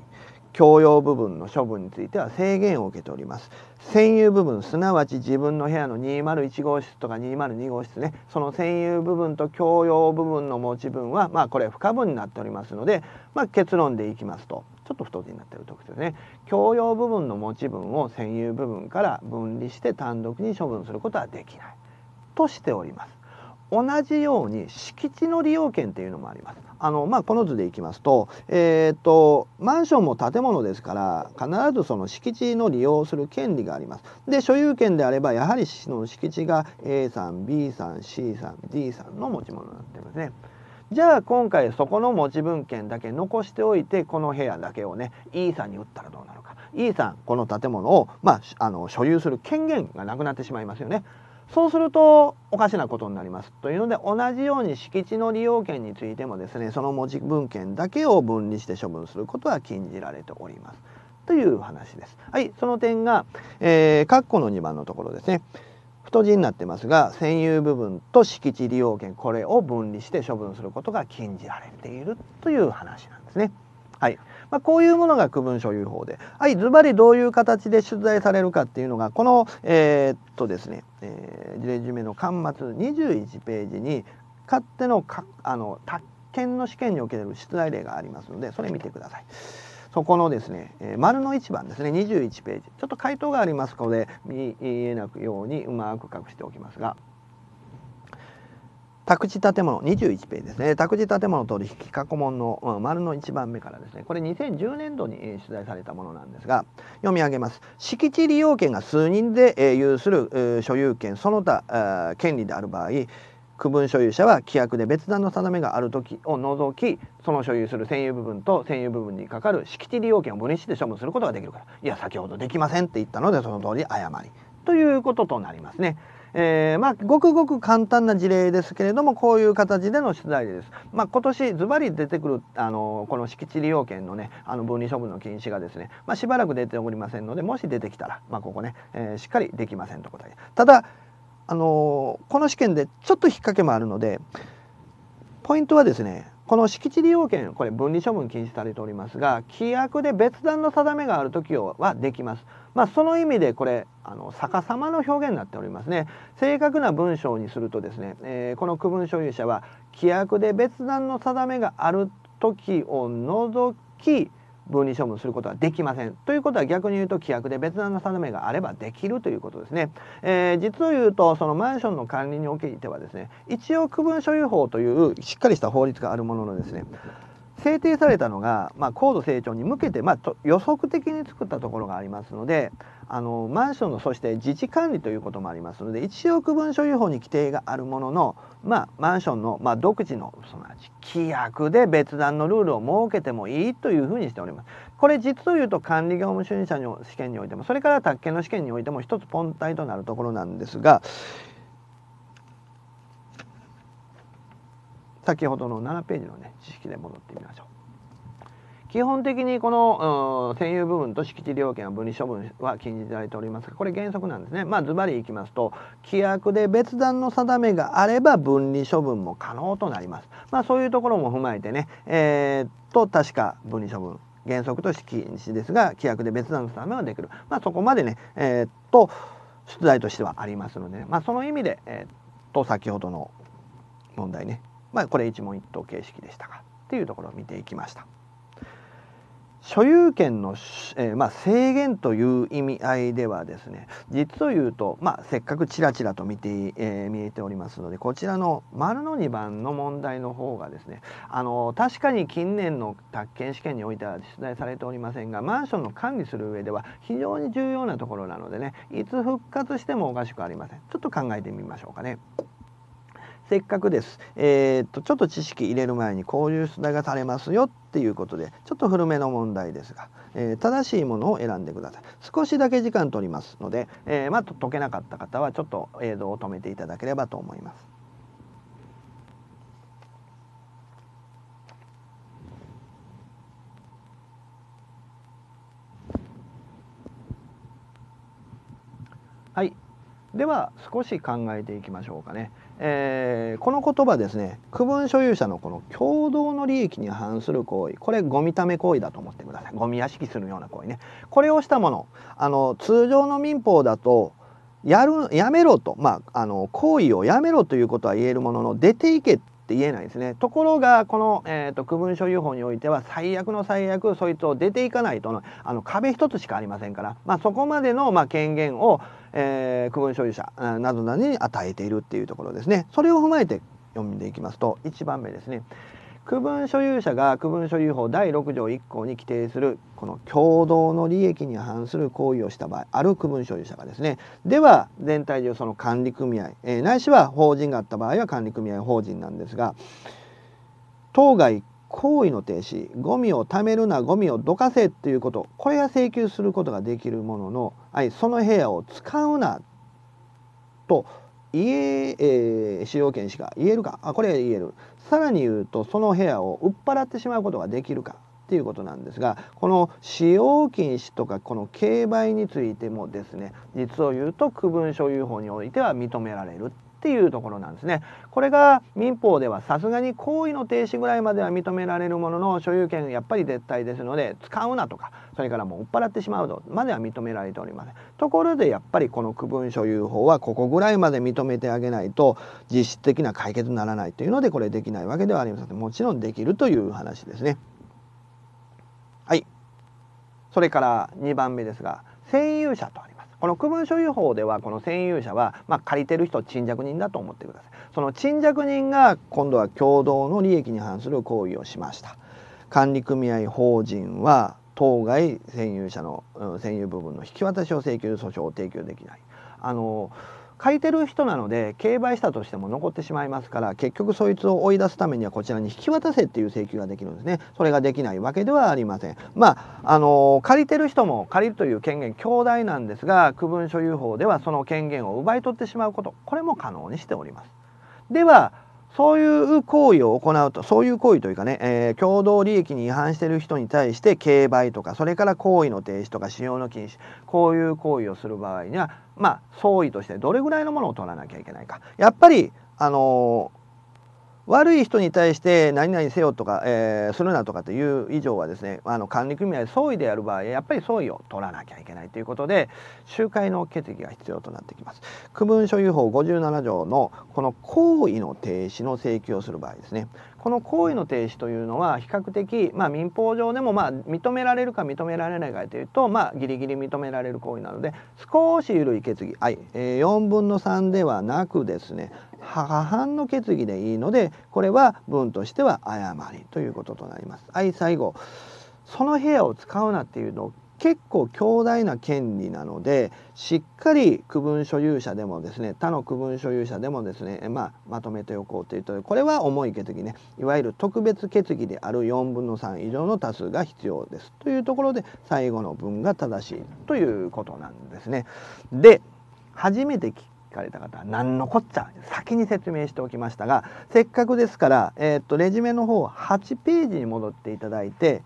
共用部分の処分については制限を受けております、占有部分すなわち自分の部屋の201号室とか202号室ねその占有部分と共用部分の持ち分はまあこれ不可分になっておりますので、まあ、結論でいきますとちょっと太字になってるとこですね共用部分の持ち分を占有部分から分離して単独に処分することはできないとしております。同じように敷地の利用権というのもあります。あのまあ、この図でいきますと,、えーと、とマンションも建物ですから必ずその敷地の利用する権利があります。で所有権であればやはりその敷地が A さん B さん C さん D さんの持ち物になってますね。じゃあ今回そこの持ち分権だけ残しておいてこの部屋だけをね E さんに売ったらどうなのか E さんこの建物を、まあ、あの所有する権限がなくなってしまいますよね。そうするとおかしなことになりますというので同じように敷地の利用権についてもですねその文字文献だけを分離して処分することは禁じられておりますという話です。はい、その点が、えー、括弧の2番のところですね。太字になってますが占有部分と敷地利用権これを分離して処分することが禁じられているという話なんですね。はい、まあ、こういうものが区分所有法ではいズバリどういう形で出題されるかっていうのがこのえー、っとですね、えー、事例締めの巻末21ページに勝手のかあの宅建の試験における出題例がありますのでそれ見てください。そこのですね、えー、丸の1番ですね21ページちょっと回答がありますので見えなくようにうまく隠しておきますが宅地建物21ページですね宅地建物取引過去問の丸の1番目からですねこれ2010年度に取材されたものなんですが読み上げます敷地利用権が数人で有する所有権その他権利である場合区分所有者は規約で別段の定めがある時を除きその所有する占有部分と占有部分にかかる敷地利用権を分離して処分することができるからいや先ほどできませんって言ったのでその通り誤りということとなりますね。えー、まあ、ごくごく簡単な事例ですけれどもこういう形での出題です、まあ、今年ズバリ出てくるあのこの敷地利用権のねあの分離処分の禁止がですね、まあ、しばらく出ておりませんのでもし出てきたら、まあ、ここね、えー、しっかりできませんと答えただあのこの試験でちょっと引っ掛けもあるのでポイントはですねこの敷地利用権これ分離処分禁止されておりますが規約で別段の定めがある時はできますまあ、その意味でこれあの逆さまの表現になっておりますね正確な文章にするとですね、えー、この区分所有者は規約で別段の定めがある時を除き分離処分することはできませんということは逆に言うと規約で別段の定めがあればできるということですね、えー、実を言うとそのマンションの管理においてはですね一応区分所有法というしっかりした法律があるもののですね制定されたのが、まあ、高度成長に向けて、まあ、予測的に作ったところがありますのであのマンションのそして自治管理ということもありますので1億分所有法に規定があるものの、まあ、マンションの、まあ、独自のすなわち規約で別段のルールを設けてもいいというふうにしております。これ実を言うと管理業務主任者の試験においてもそれから宅建の試験においても一つポン体となるところなんですが先ほどの7ページのね知識で戻ってみましょう基本的にこの占有部分と敷地料金は分離処分は禁じられておりますがこれ原則なんですねまあズバリいきますと規約で別段の定めがあれば分離処分も可能となりますまあそういうところも踏まえてねえー、っと確か分離処分原則と式止ですが規約で別段の定めはできる、まあ、そこまでねえー、っと出題としてはありますので、ね、まあ、その意味で、えー、っと先ほどの問題ねまあ、これ一問一答形式でしたかっていうところを見ていきました。所有権の、えー、まあ、制限という意味合いではですね実を言うと、まあ、せっかくちらちらと見て、えー、見えておりますのでこちらの丸の2番の問題の方がですねあの確かに近年の宅建試験においては出題されておりませんがマンションの管理する上では非常に重要なところなのでねいつ復活してもおかしくありませんちょっと考えてみましょうかね。せっかくです、えー、っとちょっと知識入れる前にこういう出題がされますよっていうことでちょっと古めの問題ですが、えー、正しいものを選んでください少しだけ時間取りますので、えー、まあ、解けなかった方はちょっと映像を止めていただければと思います。はい、では少し考えていきましょうかね。えー、この言葉ですね区分所有者のこの共同の利益に反する行為これゴミため行為だと思ってくださいゴミ屋敷するような行為ねこれをしたものあの通常の民法だとやるやめろと、まあ、あの行為をやめろということは言えるものの出ていけって言えないですねところがこの、えーと、区分所有法においては最悪の最悪そいつを出ていかないとのあの壁一つしかありませんから、まあ、そこまでの、まあ、権限をえ区分所有者などなどに与えているっていうところですね。それを踏まえて読んでいきますと、1番目ですね。区分所有者が区分所有法第6条1項に規定するこの共同の利益に反する行為をした場合ある区分所有者がですねでは全体上その管理組合、えー、ないしは法人があった場合は管理組合法人なんですが当該行為の停止ゴミを貯めるなゴミをどかせということこれが請求することができるものの、はい、その部屋を使うなと家、えー、使用権しか言えるかあこれは言えるさらに言うとその部屋を売っ払ってしまうことができるかっていうことなんですがこの使用禁止とかこの競売についてもですね実を言うと区分所有法においては認められるっていうところなんですね。これが民法ではさすがに行為の停止ぐらいまでは認められるものの所有権やっぱり絶対ですので使うなとかそれからもう追っ払ってしまうとまでは認められておりません。ところでやっぱりこの区分所有法はここぐらいまで認めてあげないと実質的な解決にならないというのでこれできないわけではありません。もちろんできるという話ですね。はい。それから2番目ですが占有者とこの区分所有法ではこの占有者は、まあ、借りてる人賃借人だと思ってくださいその賃借人が今度は共同の利益に反する行為をしました管理組合法人は当該占有者の占有部分の引き渡しを請求訴訟を提供できないあの借りてる人なので競売したとしても残ってしまいますから結局そいつを追い出すためにはこちらに引き渡せっていう請求ができるんですねそれができないわけではありませんまああの借りてる人も借りるという権限強大なんですが区分所有法ではその権限を奪い取ってしまうことこれも可能にしておりますではそういう行為を行うとそういう行為というかね、えー、共同利益に違反している人に対して競売とかそれから行為の停止とか使用の禁止こういう行為をする場合にはまあ、総意としてどれぐらいのものを取らなきゃいけないか。やっぱり、あの悪い人に対して何々せよとか、えー、するなとかという以上はですねあの管理組合総意である場合やっぱり総意を取らなきゃいけないということで集会の決議が必要となってきます区分所有法57条のこの行為の停止の請求をする場合ですねこの行為の停止というのは比較的、まあ、民法上でもまあ認められるか認められないかというと、まあ、ギリギリ認められる行為なので少し緩い決議、はいえー、4分の3ではなくですね母藩の決議でいいのでこれは文としては誤りということとなります。はい最後その部屋を使うなっていうの結構強大な権利なのでしっかり区分所有者でもですね他の区分所有者でもですね、まあ、まとめておこうというとこれは重い決議ねいわゆる特別決議である4分の3以上の多数が必要ですというところで最後の文が正しいということなんですね。で初めて聞かれた方は何のこっちゃ先に説明しておきましたがせっかくですから、えー、っとレジュメの方8ページに戻っていただいて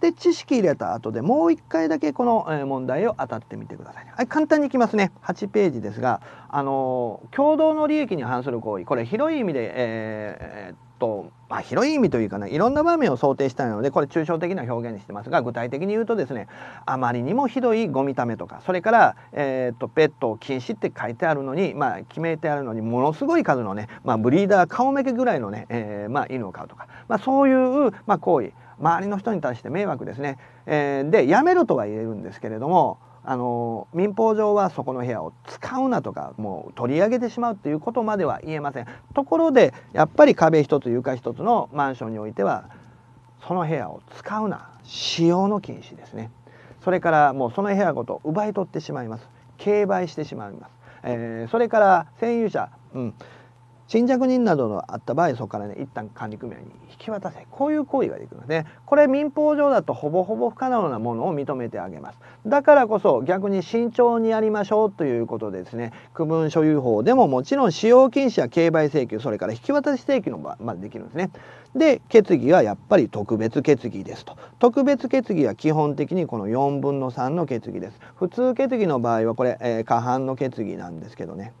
で知識入れた後でもう一回だけこの問題を当たってみてください、はい、簡単にいきますね8ページですがあの共同の利益に反する行為これ広い意味で、えー、と、まあ、広い意味というかねいろんな場面を想定したいのでこれ抽象的な表現にしてますが具体的に言うとですねあまりにもひどいゴミためとかそれから、えーと、ペットを禁止って書いてあるのに、まあ、決めてあるのにものすごい数のね、まあ、ブリーダー顔めけぐらいのね、えー、まあ、犬を飼うとか、まあ、そういう、まあ、行為周りの人に対して迷惑ですね、えー、でやめるとは言えるんですけれどもあの民法上はそこの部屋を使うなとかもう取り上げてしまうということまでは言えませんところでやっぱり壁一つ床一つのマンションにおいてはその部屋を使うな使用の禁止ですねそれからもうその部屋ごと奪い取ってしまいます競売してしまいます、えー、それから占有者、うん信着人などのあった場合そこからね一旦管理組合に引き渡せこういう行為ができるんですねこれ民法上だとほぼほぼ不可能なものを認めてあげますだからこそ逆に慎重にやりましょうということでですね区分所有法でももちろん使用禁止や競売請求それから引き渡し請求の場までできるんですねで決議はやっぱり特別決議ですと特別決議は基本的にこの4分の3の決議です普通決議の場合はこれ、えー、過半の決議なんですけどね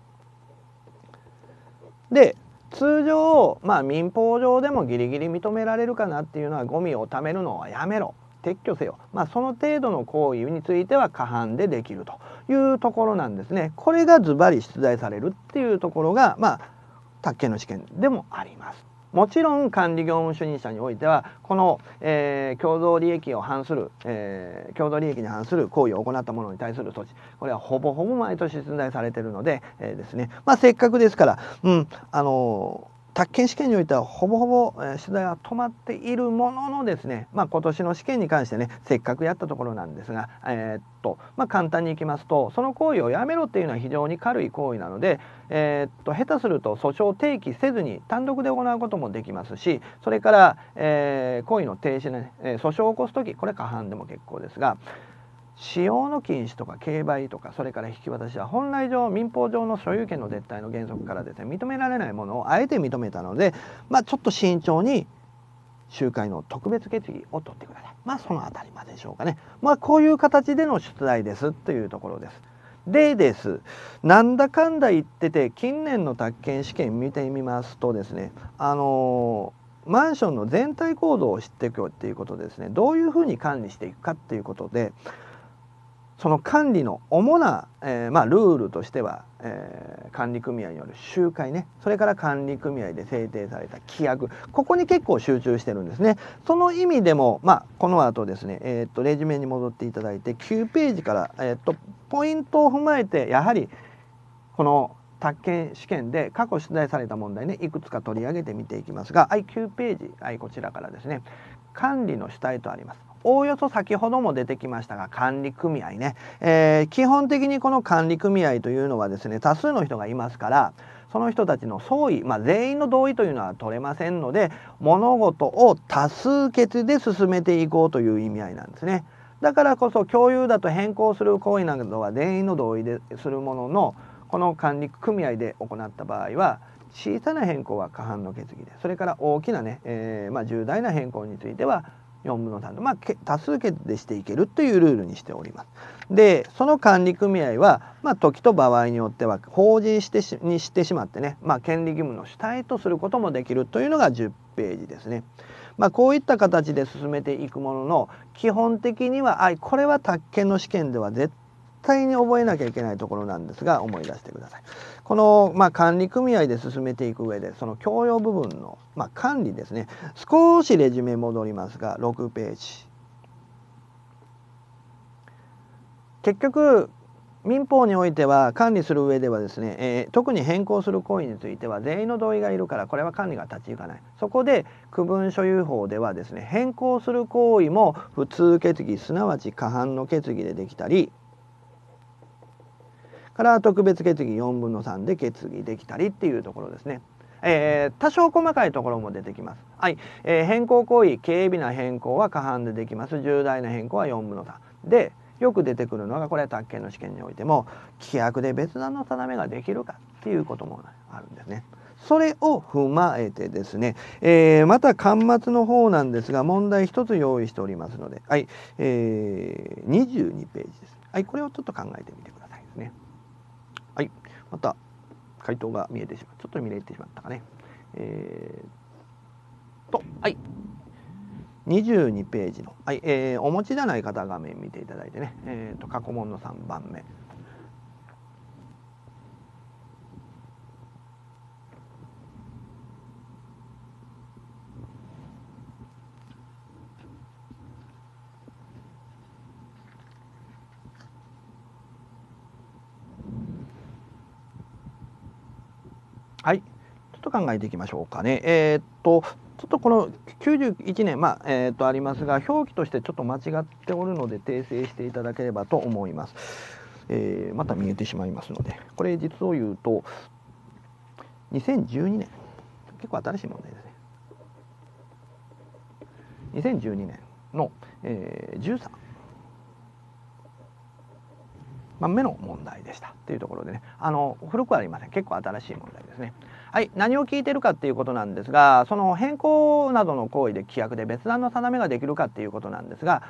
で通常、まあ、民法上でもギリギリ認められるかなっていうのはゴミを貯めるのはやめろ撤去せよ、まあ、その程度の行為については過半でできるというところなんですねこれがズバリ出題されるっていうところが、まあ、卓建の試験でもあります。もちろん管理業務主任者においてはこの、えー、共同利益を反する、えー、共同利益に反する行為を行った者に対する措置これはほぼほぼ毎年出題されてるので、えー、ですねまあせっかくですから、うんあの宅建試験においてはほぼほぼ取材は止まっているもののですね、まあ、今年の試験に関してねせっかくやったところなんですが、えー、っとまあ、簡単にいきますとその行為をやめろっていうのは非常に軽い行為なので、えー、っと下手すると訴訟を提起せずに単独で行うこともできますしそれから、えー、行為の停止ね、え訴訟を起こす時これ過半でも結構ですが、使用の禁止とか競売とかそれから引き渡しは本来上民法上の所有権の絶対の原則からですね認められないものをあえて認めたので、まあ、ちょっと慎重に集会の特別決議を取ってください。まあその辺りまででしょうかね。まあこういう形での出題ですというところです。でです。なんだかんだ言ってて近年の宅建試験見てみますとですねあのー、マンションの全体構造を知っていくっていうことですねどういうふうに管理していくかっていうことでその管理の主な、えー、まあ、ルールとしては、えー、管理組合による集会ねそれから管理組合で制定された規約ここに結構集中してるんですねその意味でも、まあ、この後ですね、えー、っとレジュメに戻っていただいて9ページから、えー、っとポイントを踏まえてやはりこの宅建試験で過去出題された問題ねいくつか取り上げてみていきますが、はい、9ページ、はい、こちらからですね管理の主体とありますおおよそ先ほども出てきましたが管理組合ね、えー、基本的にこの管理組合というのはですね多数の人がいますからその人たちの総意、まあ、全員の同意というのは取れませんので物事を多数決で進めていこうという意味合いなんですね。だからこそ共有だと変更する行為などは全員の同意でするもののこの管理組合で行った場合は小さな変更は過半の決議でそれから大きなね、えー、まあ、重大な変更については4分の3の、まあ、多数決でしていけるというルールにしております。でその管理組合は、まあ、時と場合によっては法人してしにしてしまってね、まあ、権利義務の主体とすることもできるというのが10ページですね。まあ、こういった形で進めていくものの基本的にはあこれは宅建の試験では絶対に覚えなきゃいけないところなんですが思い出してください。この、まあ、管理組合で進めていく上でその共用部分の、まあ、管理ですね少しレジュメ戻りますが6ページ結局民法においては管理する上ではですね、えー、特に変更する行為については全員の同意がいるからこれは管理が立ち行かないそこで区分所有法ではですね変更する行為も普通決議すなわち過半の決議でできたりから特別決議4分の3で決議できたりっていうところですね。えー、多少細かいところも出てきます。はい、えー、変更行為、軽微な変更は過半でできます。重大な変更は4分の3。で、よく出てくるのが、これは宅建の試験においても、規約で別段の定めができるかっていうこともあるんですね。それを踏まえてですね、えー、また端末の方なんですが、問題1つ用意しておりますので、はい、えー、22ページです。はい、これをちょっと考えてみてくださいですね。また回答が見えてしまうちょっと見れてしまったかねえー、とはい22ページの、はいえー、お持ちじゃない方画面見ていただいてね、えーと、過去問の3番目はい。ちょっと考えていきましょうかね。えー、っと、ちょっとこの91年、まあ、えー、っとありますが、表記としてちょっと間違っておるので訂正していただければと思います。えー、また見えてしまいますので、これ実を言うと、2012年、結構新しい問題ですね。2012年の、えー、13。まあ、目の問題でしたというところでねあの古くはありません結構新しい問題ですね。はい、何を聞いてるかっていうことなんですがその変更などの行為で規約で別段の定めができるかっていうことなんですが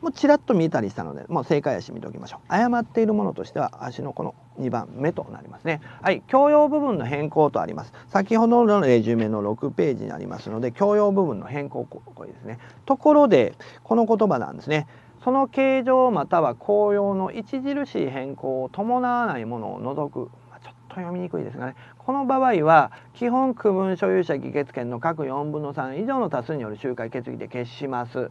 もうちらっと見たりしたので、もう正解足見ておきましょう。誤っているものとしては足のこの2番目となりますね。はい、共用部分の変更とあります。先ほどのレジュメの6ページにありますので、共用部分の変更こ為ですね。ところで、この言葉なんですね。その形状または紅葉の著しい変更を伴わないものを除く、まあ、ちょっと読みにくいですがねこの場合は基本区分所有者議決権の各4分の3以上の多数による集会決議で決します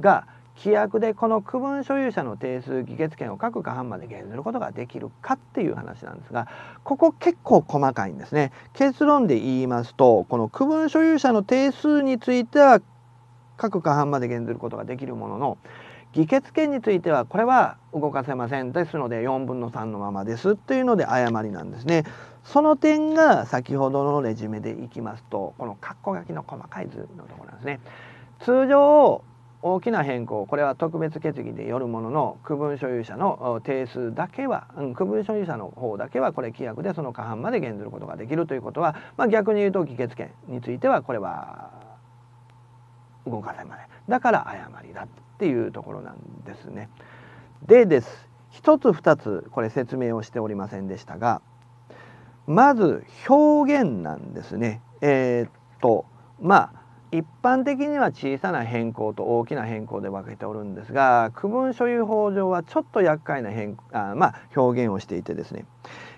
が規約でこの区分所有者の定数議決権を各過半まで減ずることができるかっていう話なんですがここ結構細かいんですね結論で言いますとこの区分所有者の定数については各過半まで減ずることができるものの議決権についてはこれは動かせませんですので4分の3のままですというので誤りなんですね。その点が先ほどのレジュメでいきますとこの括弧書きの細かい図のところなんですね。通常大きな変更これは特別決議でよるものの区分所有者の定数だけは、うん、区分所有者の方だけはこれ規約でその過半まで減ずることができるということは、まあ、逆に言うと議決権についてはこれは動かせませんだから誤りだっていうところなんですね。でです。一つ二つこれ説明をしておりませんでしたが、まず表現なんですね。えー、っとまあ一般的には小さな変更と大きな変更で分けておるんですが区分所有法上はちょっと厄介な変あ、まあ、表現をしていてですね、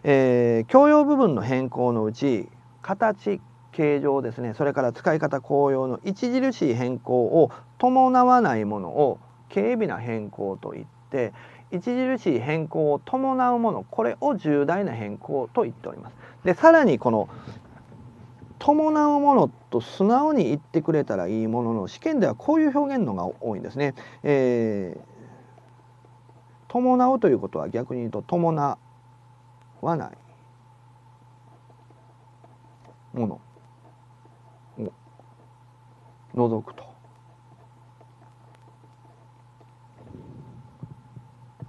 えー、教部分の変更のうち形形状ですねそれから使い方効用の著しい変更を伴わないものを軽微な変更といって著しい変更を伴うものこれを重大な変更と言っております。でさらにこの伴うものと素直に言ってくれたらいいものの試験ではこういう表現のが多いんですね。えー、伴うということは逆に言うと伴わないもの覗くと。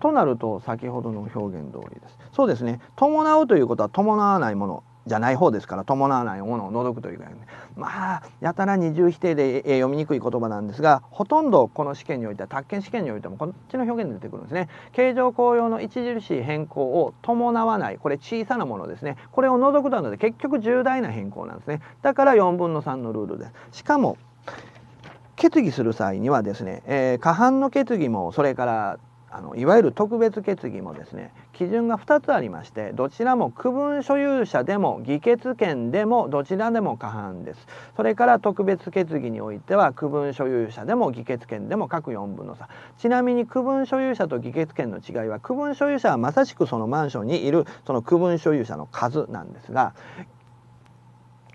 となると先ほどの表現通りです。そうですね伴うということは伴わないものじゃない方ですから伴わないものを除くというか、ね、まあやたら二重否定で読みにくい言葉なんですがほとんどこの試験においては宅建試験においてもこっちの表現で出てくるんですね。形状公用の著しい変更を伴わないこれ小さなものですねこれを除くとなので結局重大な変更なんですねだから4分の3のルールです。しかも決議する際にはですね、えー、過半の決議もそれからあのいわゆる特別決議もですね基準が2つありましてどちらも区分所有者でも議決権でもどちらでも過半ですそれから特別決議においては区分所有者でも議決権でも各4分の3ちなみに区分所有者と議決権の違いは区分所有者はまさしくそのマンションにいるその区分所有者の数なんですが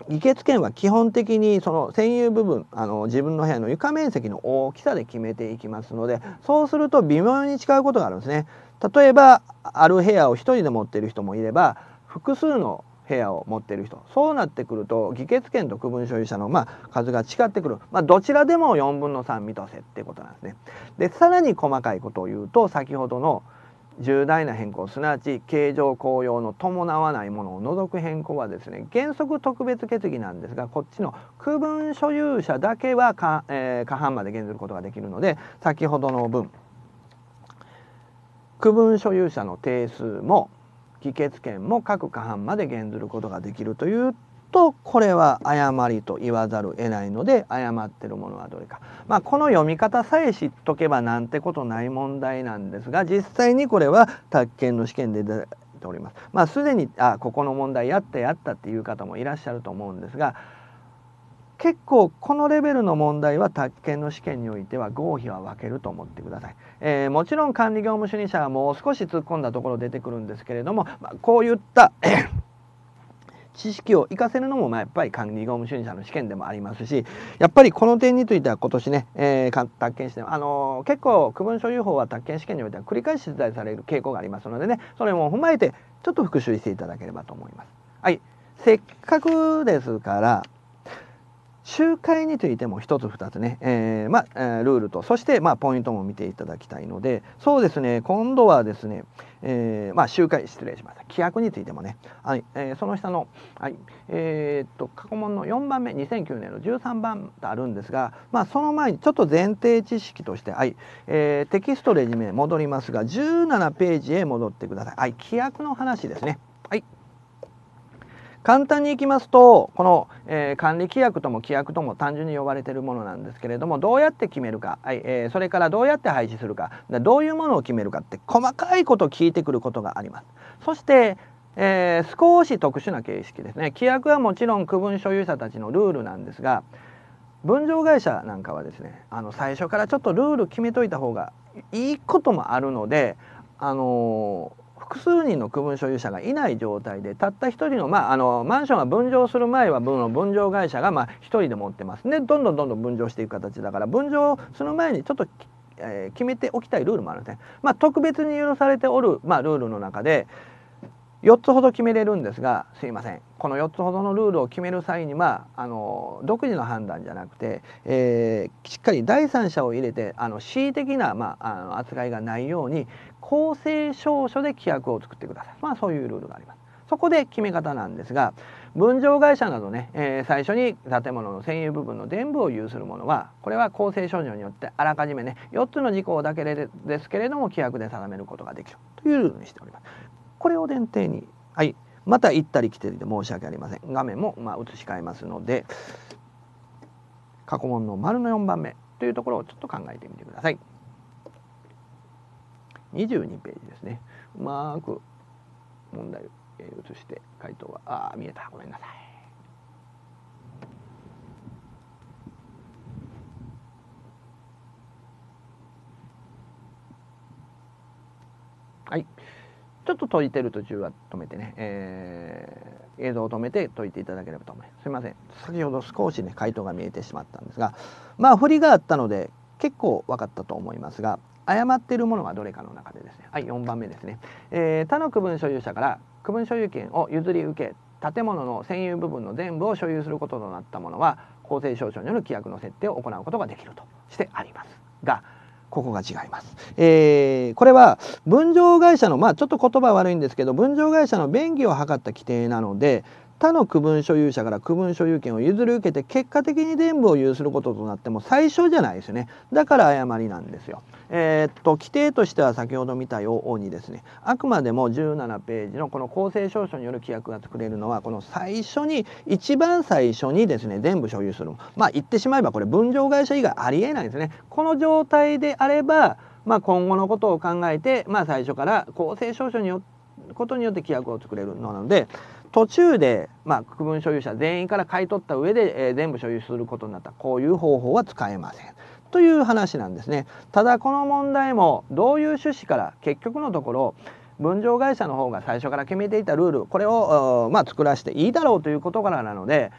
議決権は基本的にその占有部分あの自分の部屋の床面積の大きさで決めていきますのでそうすると微妙に違うことがあるんですね。例えばある部屋を1人で持っている人もいれば複数の部屋を持っている人そうなってくると議決権と区分所有者の、まあ、数が違ってくる、まあ、どちらでも4分の3見とせってことなんですね。でさらに細かいことを言うと先ほどの「重大な変更すなわち形状効用の伴わないものを除く変更はですね原則特別決議なんですがこっちの区分所有者だけは過,、えー、過半まで減ずることができるので先ほどの分区分所有者の定数も議決権も各過半まで減ずることができるというとこれは誤りと言わざるを得ないので誤ってるものはどれか、まあ、この読み方さえ知っとけばなんてことない問題なんですが実際にこれは宅建の試験で出ております。まあ、すでにあここの問題やったやったっていう方もいらっしゃると思うんですが結構このレベルの問題は宅建の試験においては合否は分けると思ってください、えー、もちろん管理業務主任者はもう少し突っ込んだところ出てくるんですけれども、まあ、こういった知識を活かせるのもまあやっぱり管理業務主任者の試験でもありますしやっぱりこの点については今年ね、えー、宅建試験あのー、結構区分所有法は宅建試験においては繰り返し出題される傾向がありますのでねそれも踏まえてちょっと復習していただければと思います。はいせっかくですから集会についても1つ2つね、えー、まあ、ルールとそして、まあ、ポイントも見ていただきたいのでそうですね今度はですね、えー、まあ、集会失礼しました規約についてもね、はいえー、その下の、はいえっと過去問の4番目2009年の13番とあるんですが、まあ、その前にちょっと前提知識として、はいえテキストレジュメ戻りますが17ページへ戻ってください、はい、規約の話ですね。簡単にいきますとこの、えー、管理規約とも規約とも単純に呼ばれているものなんですけれどもどうやって決めるか、はいえー、それからどうやって廃止するかどういうものを決めるかって細かいことを聞いてくることがあります。そしてえー、少し特殊な形式ですね規約はもちろん区分所有者たちのルールなんですが分譲会社なんかはですねあの最初からちょっとルール決めといた方がいいこともあるのであの複数人の区分所有者がいない状態でたった1人の,、まあ、あのマンションは分譲する前は分の分譲会社がまあ1人で持ってますねどんどんどんどん分譲していく形だから分譲する前にちょっとえ決めておきたいルールもあるんですね。まあ、特別に許されておる、まあ、ルールの中で、4つほど決めれるんですがすいませんこの4つほどのルールを決める際にはあの独自の判断じゃなくて、えー、しっかり第三者を入れてあの恣意的な、まあ、あの扱いがないように公正証書で規約を作ってください、まあ、そういうルールがあります。そこで決め方なんですが分譲会社などね、えー、最初に建物の占有部分の全部を有するものはこれは公正証書によってあらかじめね4つの事項だけですけれども規約で定めることができるというルールにしております。これを前提に、はい、また行ったり来てりで申し訳ありません画面もま映し替えますので過去問の丸の4番目というところをちょっと考えてみてください22ページですねうまく問題移して回答はあ見えたごめんなさいちょっと解いてる途中は止めてね、えー、映像を止めて解いていただければと思います。すいません。先ほど少しね、回答が見えてしまったんですが、まあ、振りがあったので、結構分かったと思いますが、誤っているものはどれかの中でですね、はい、4番目ですね。えー、他の区分所有者から区分所有権を譲り受け、建物の占有部分の全部を所有することとなったものは、公正証書による規約の設定を行うことができるとしてありますが、ここが違います。えー、これは分譲会社のまあちょっと言葉悪いんですけど分譲会社の便宜を図った規定なので他の区分所有者から区分所有権を譲り受けて結果的に全部を有することとなっても最初じゃないですよねだから誤りなんですよ。えー、っと規定としては先ほど見たようにですねあくまでも17ページのこの公正証書による規約が作れるのはこの最初に一番最初にですね全部所有するまあ言ってしまえばこれ分譲会社以外ありえないですね。この状態であればまあ、今後のことを考えて、まあ、最初から公正証書によことによって規約を作れるのなので途中で、まあ、区分所有者全員から買い取った上で、えー、全部所有することになったこういう方法は使えませんという話なんですねただこの問題もどういう趣旨から結局のところ分譲会社の方が最初から決めていたルールこれを、まあ、作らせていいだろうということからなので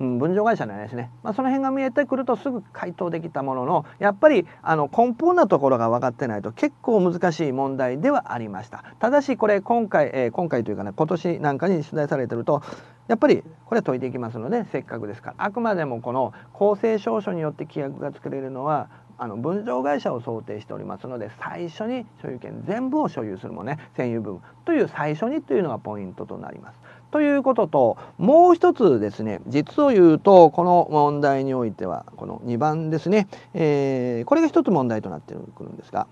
うん、分譲会社の話ね、まあ、その辺が見えてくるとすぐ回答できたもののやっぱりあの根本なところが分かってないと結構難しい問題ではありましたただしこれ今回、えー、今回というかね今年なんかに取材されてるとやっぱりこれは解いていきますのでせっかくですからあくまでもこの公正証書によって規約が作れるのはあの分譲会社を想定しておりますので最初に所有権全部を所有するもね占有部分という最初にというのがポイントとなります。ということともう一つですね実を言うとこの問題においてはこの2番ですね、えー、これが一つ問題となってくるんですが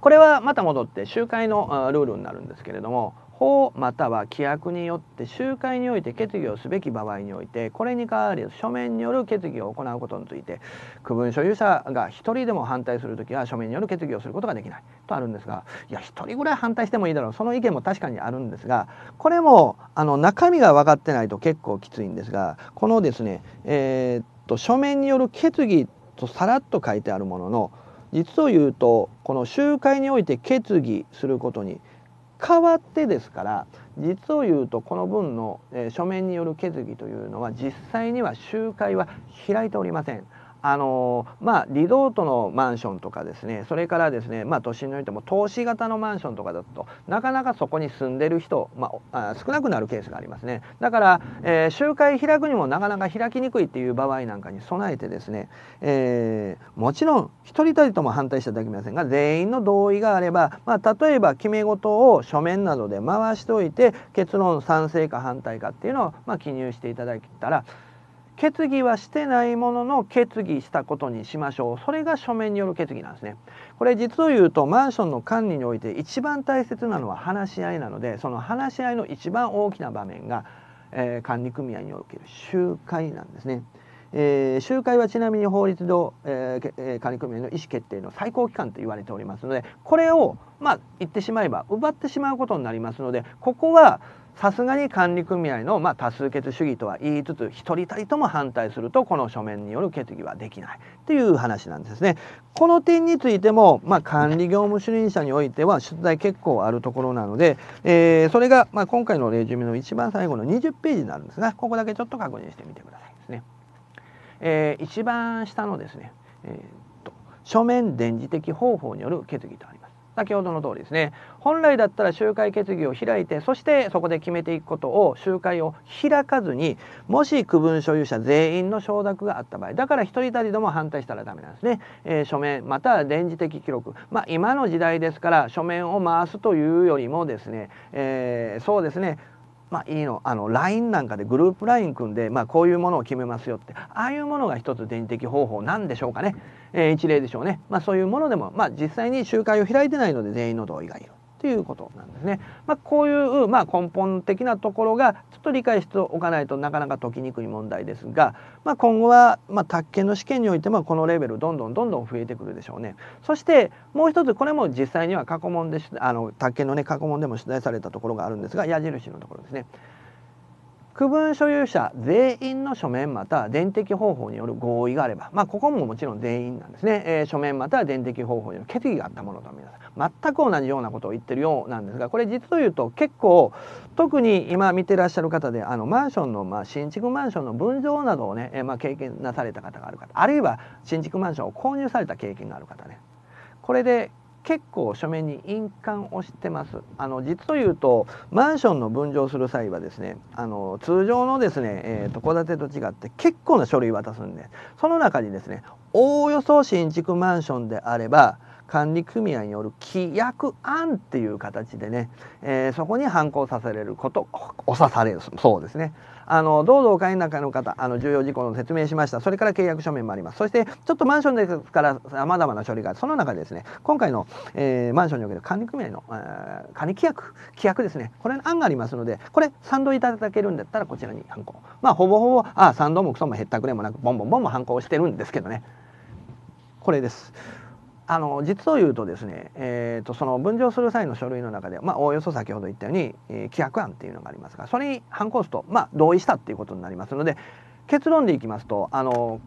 これはまた戻って集会のルールになるんですけれども法または規約によって集会において決議をすべき場合においてこれに代わり書面による決議を行うことについて区分所有者が1人でも反対する時は書面による決議をすることができないとあるんですがいや1人ぐらい反対してもいいだろうその意見も確かにあるんですがこれもあの中身が分かってないと結構きついんですがこのですねえっと書面による決議とさらっと書いてあるものの実を言うとこの集会において決議することに代わってですから実を言うとこの文の、え書面による決議というのは実際には集会は開いておりません。あのまあリゾートのマンションとかですねそれからですねまあ都心においても投資型のマンションとかだとなかなかそこに住んでる人、まあ、少なくなるケースがありますねだから、えー、集会開くにもなかなか開きにくいっていう場合なんかに備えてですね、えー、もちろん一人たりとも反対していただきませんが全員の同意があれば、まあ、例えば決め事を書面などで回しておいて結論賛成か反対かっていうのを、まあ、記入していただいたら決議はしてないものの決議したことにしましょうそれが書面による決議なんですねこれ実を言うとマンションの管理において一番大切なのは話し合いなのでその話し合いの一番大きな場面が、えー、管理組合における集会なんですね、えー、集会はちなみに法律上、えー、管理組合の意思決定の最高機関と言われておりますのでこれをまあ言ってしまえば奪ってしまうことになりますのでここはさすがに管理組合のまあ多数決主義とは言いつつ一人たりとも反対するとこの書面による決議はできないという話なんですね。この点についても、まあ、管理業務主任者においては出題結構あるところなので、えそれがまあ今回の例示の一番最後の20ページになるんですがここだけちょっと確認してみてくださいですね。えー、一番下のですね、えー、っと書面電磁的方法による決議とあります。先ほどの通りですね本来だったら集会決議を開いてそしてそこで決めていくことを集会を開かずにもし区分所有者全員の承諾があった場合だから1人たりでも反対したらダメなんですね、えー、書面または電磁的記録まあ、今の時代ですから書面を回すというよりもですね、えー、そうですねまあ、いいのあの LINE なんかでグループ LINE 組んで、まあ、こういうものを決めますよってああいうものが一つ電的方法なんでしょうかね、えー、一例でしょうね、まあ、そういうものでも、まあ、実際に集会を開いてないので全員の同意がいる。ということなんですね。まあ、こういう、まあ、根本的なところがちょっと理解しておかないとなかなか解きにくい問題ですが、まあ、今後は、まあ、宅建の試験においてもこのレベルどんどんどんどん増えてくるでしょうね。そしてもう一つこれも実際には過去問であの宅建のね過去問でも出題されたところがあるんですが矢印のところですね。区分所有者全員の書面または電的方法による合意があれば、まあ、ここももちろん全員なんですね、えー、書面または電的方法による決議があったものと皆さん全く同じようなことを言ってるようなんですがこれ実を言うと結構特に今見てらっしゃる方であのマンションの、まあ、新築マンションの分譲などをね、えー、まあ、経験なされた方がある方あるいは新築マンションを購入された経験がある方ねこれで結構書面に印鑑をしてます。あの実というとマンションの分譲する際はですねあの通常のですね、えー戸建てと違って結構な書類渡すんでその中にですねおおよそ新築マンションであれば管理組合による規約案っていう形でね、えー、そこに反抗させれることをさされるそうですねあのどうぞお買い中の方あの重要事項の説明しましたそれから契約書面もありますそしてちょっとマンションですからさまざまな処理がその中でですね今回の、えー、マンションにおける管理組合の、えー、管理規約規約ですねこれの案がありますのでこれ賛同いただけるんだったらこちらにハンコまあほぼほぼあ賛同もクソもへったくれもなくボンボンボンもハンしてるんですけどねこれです。あの実を言うとですね、えーと、その分譲する際の書類の中で、まあ、おおよそ先ほど言ったように、えー、規約案っていうのがありますがそれに反抗すと、まあ、同意したっていうことになりますので結論でいきますとあの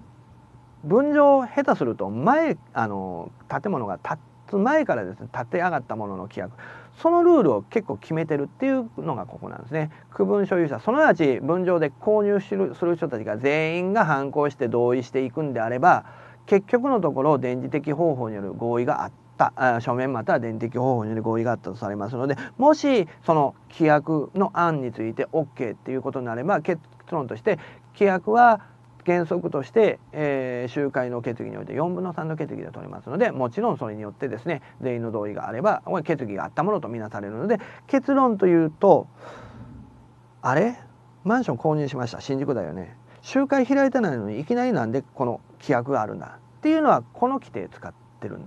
分譲を下手すると前あの建物が建つ前からですね建て上がったものの規約そのルールを結構決めてるっていうのがここなんですね区分所有者そのち分譲で購入する人たちが全員が反抗して同意していくんであれば結局のところ電磁的方法による合意があった書面または電的方法による合意があったとされますのでもしその規約の案について OK っていうことになれば結論として規約は原則として、えー、集会の決議において4分の3の決議で取りますのでもちろんそれによってですね全員の同意があれば決議があったものとみなされるので結論というとあれマンション購入しました新宿だよね集会開いてないのにいきなりなんでこの規約があるんだっていうのはこの規定使ってるん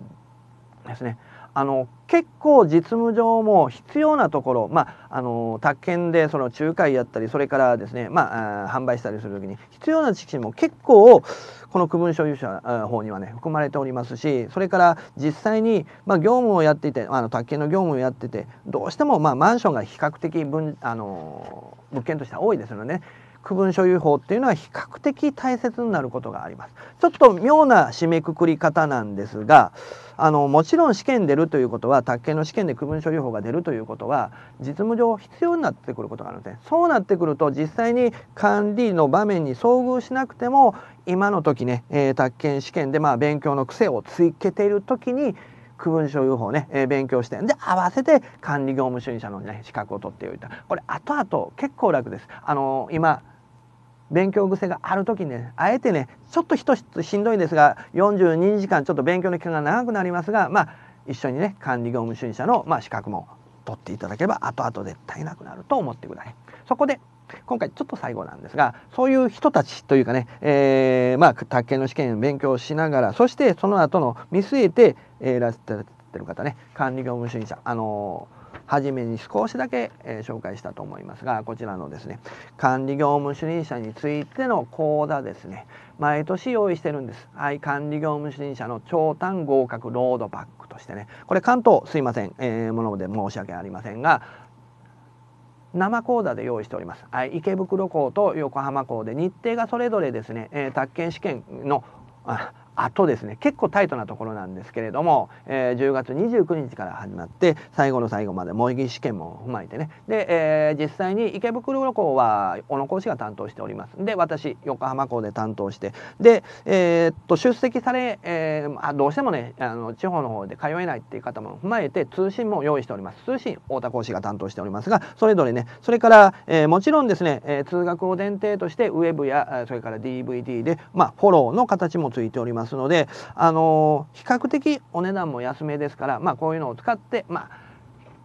ですね。あの結構実務上も必要なところ、まあ、あの宅建でその仲介やったりそれからですね、まあ、販売したりする時に必要な知識も結構この区分所有者法にはね含まれておりますしそれから実際に、まあ、業務をやっていてあの宅建の業務をやっててどうしても、まあ、マンションが比較的分あの物件としては多いですよね、区分所有法っていうのは比較的大切になることがあります。ちょっと妙な締めくくり方なんですがあのもちろん試験出るということは宅建の試験で区分所有法が出るということは実務上必要になってくることがあるんですね。そうなってくると実際に管理の場面に遭遇しなくても今の時ね、えー、宅建試験でまあ勉強の癖をつけている時に区分所有法ね、えー、勉強してで合わせて管理業務主任者の、ね、資格を取っておいたこれ後々結構楽です。あのー、今勉強癖がある時にねあえてねちょっとひとしんどいんですが42時間ちょっと勉強の期間が長くなりますがまあ一緒にね管理業務主任者の、まあ、資格も取っていただければ後々絶対なくなると思ってください。そこで今回ちょっと最後なんですがそういう人たちというかね、えー、まあ宅建の試験勉強しながらそしてその後の見据えて、えー、らっしゃってる方ね管理業務主任者あのー初めに少しだけ、えー、紹介したと思いますがこちらのですね管理業務主任者についての講座ですね毎年用意してるんです。はい、管理業務主任者の長短合格ロードバックとしてねこれ関東すいません、えー、もので申し訳ありませんが生講座で用意しております、はい、池袋校と横浜校で日程がそれぞれですね、えー、宅建試験のあとですね結構タイトなところなんですけれども、えー、10月29日から始まって最後の最後まで模擬試験も踏まえてねで、えー、実際に池袋旅行は小野講師が担当しておりますで私横浜校で担当してで、えー、っと出席され、えー、あどうしてもねあの地方の方で通えないっていう方も踏まえて通信も用意しております通信太田講師が担当しておりますがそれぞれねそれから、えー、もちろんですね、えー、通学を前提としてウェブやそれから DVD で、まあ、フォローの形もついておりますますので、あの比較的お値段も安めですから、まあ、こういうのを使って、まあ、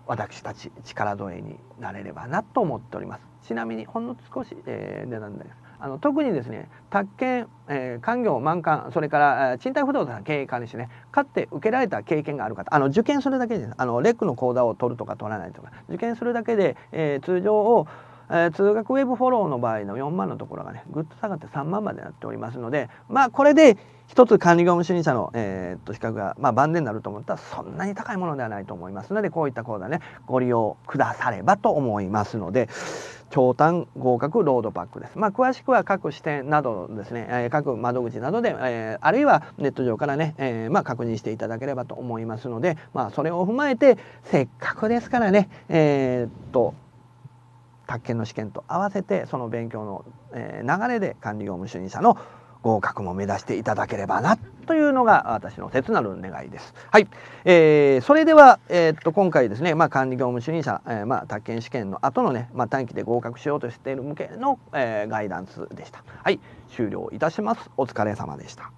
私たち力添えになれればなと思っております。ちなみにほんの少し、えー、値段です。あの特にですね宅建、えー、官業満館それから、えー、賃貸不動産経営管理士ねかって受けられた経験がある方あの受験するだけですあのレックの講座を取るとか取らないとか受験するだけで、えー、通常をえー、通学ウェブフォローの場合の4万のところがねぐっと下がって3万までなっておりますのでまあこれで一つ管理業務主任者の、えー、っと比較が、まあ、万年になると思ったらそんなに高いものではないと思いますのでこういった講座ねご利用くださればと思いますので長短合格ロードパックです。まあ、詳しくは各支店などですね、えー、各窓口などで、えー、あるいはネット上からね、えー、まあ、確認していただければと思いますので、まあ、それを踏まえてせっかくですからね、えっと宅建の試験と合わせてその勉強の、え流れで管理業務主任者の合格も目指していただければなというのが私の切なる願いです。はい、えー、それでは、えー、っと今回ですね、まあ、管理業務主任者、えー、まあ、宅建試験の後のね、まあ、短期で合格しようとしている向けの、えガイダンスでした。はい、終了いたします。お疲れ様でした。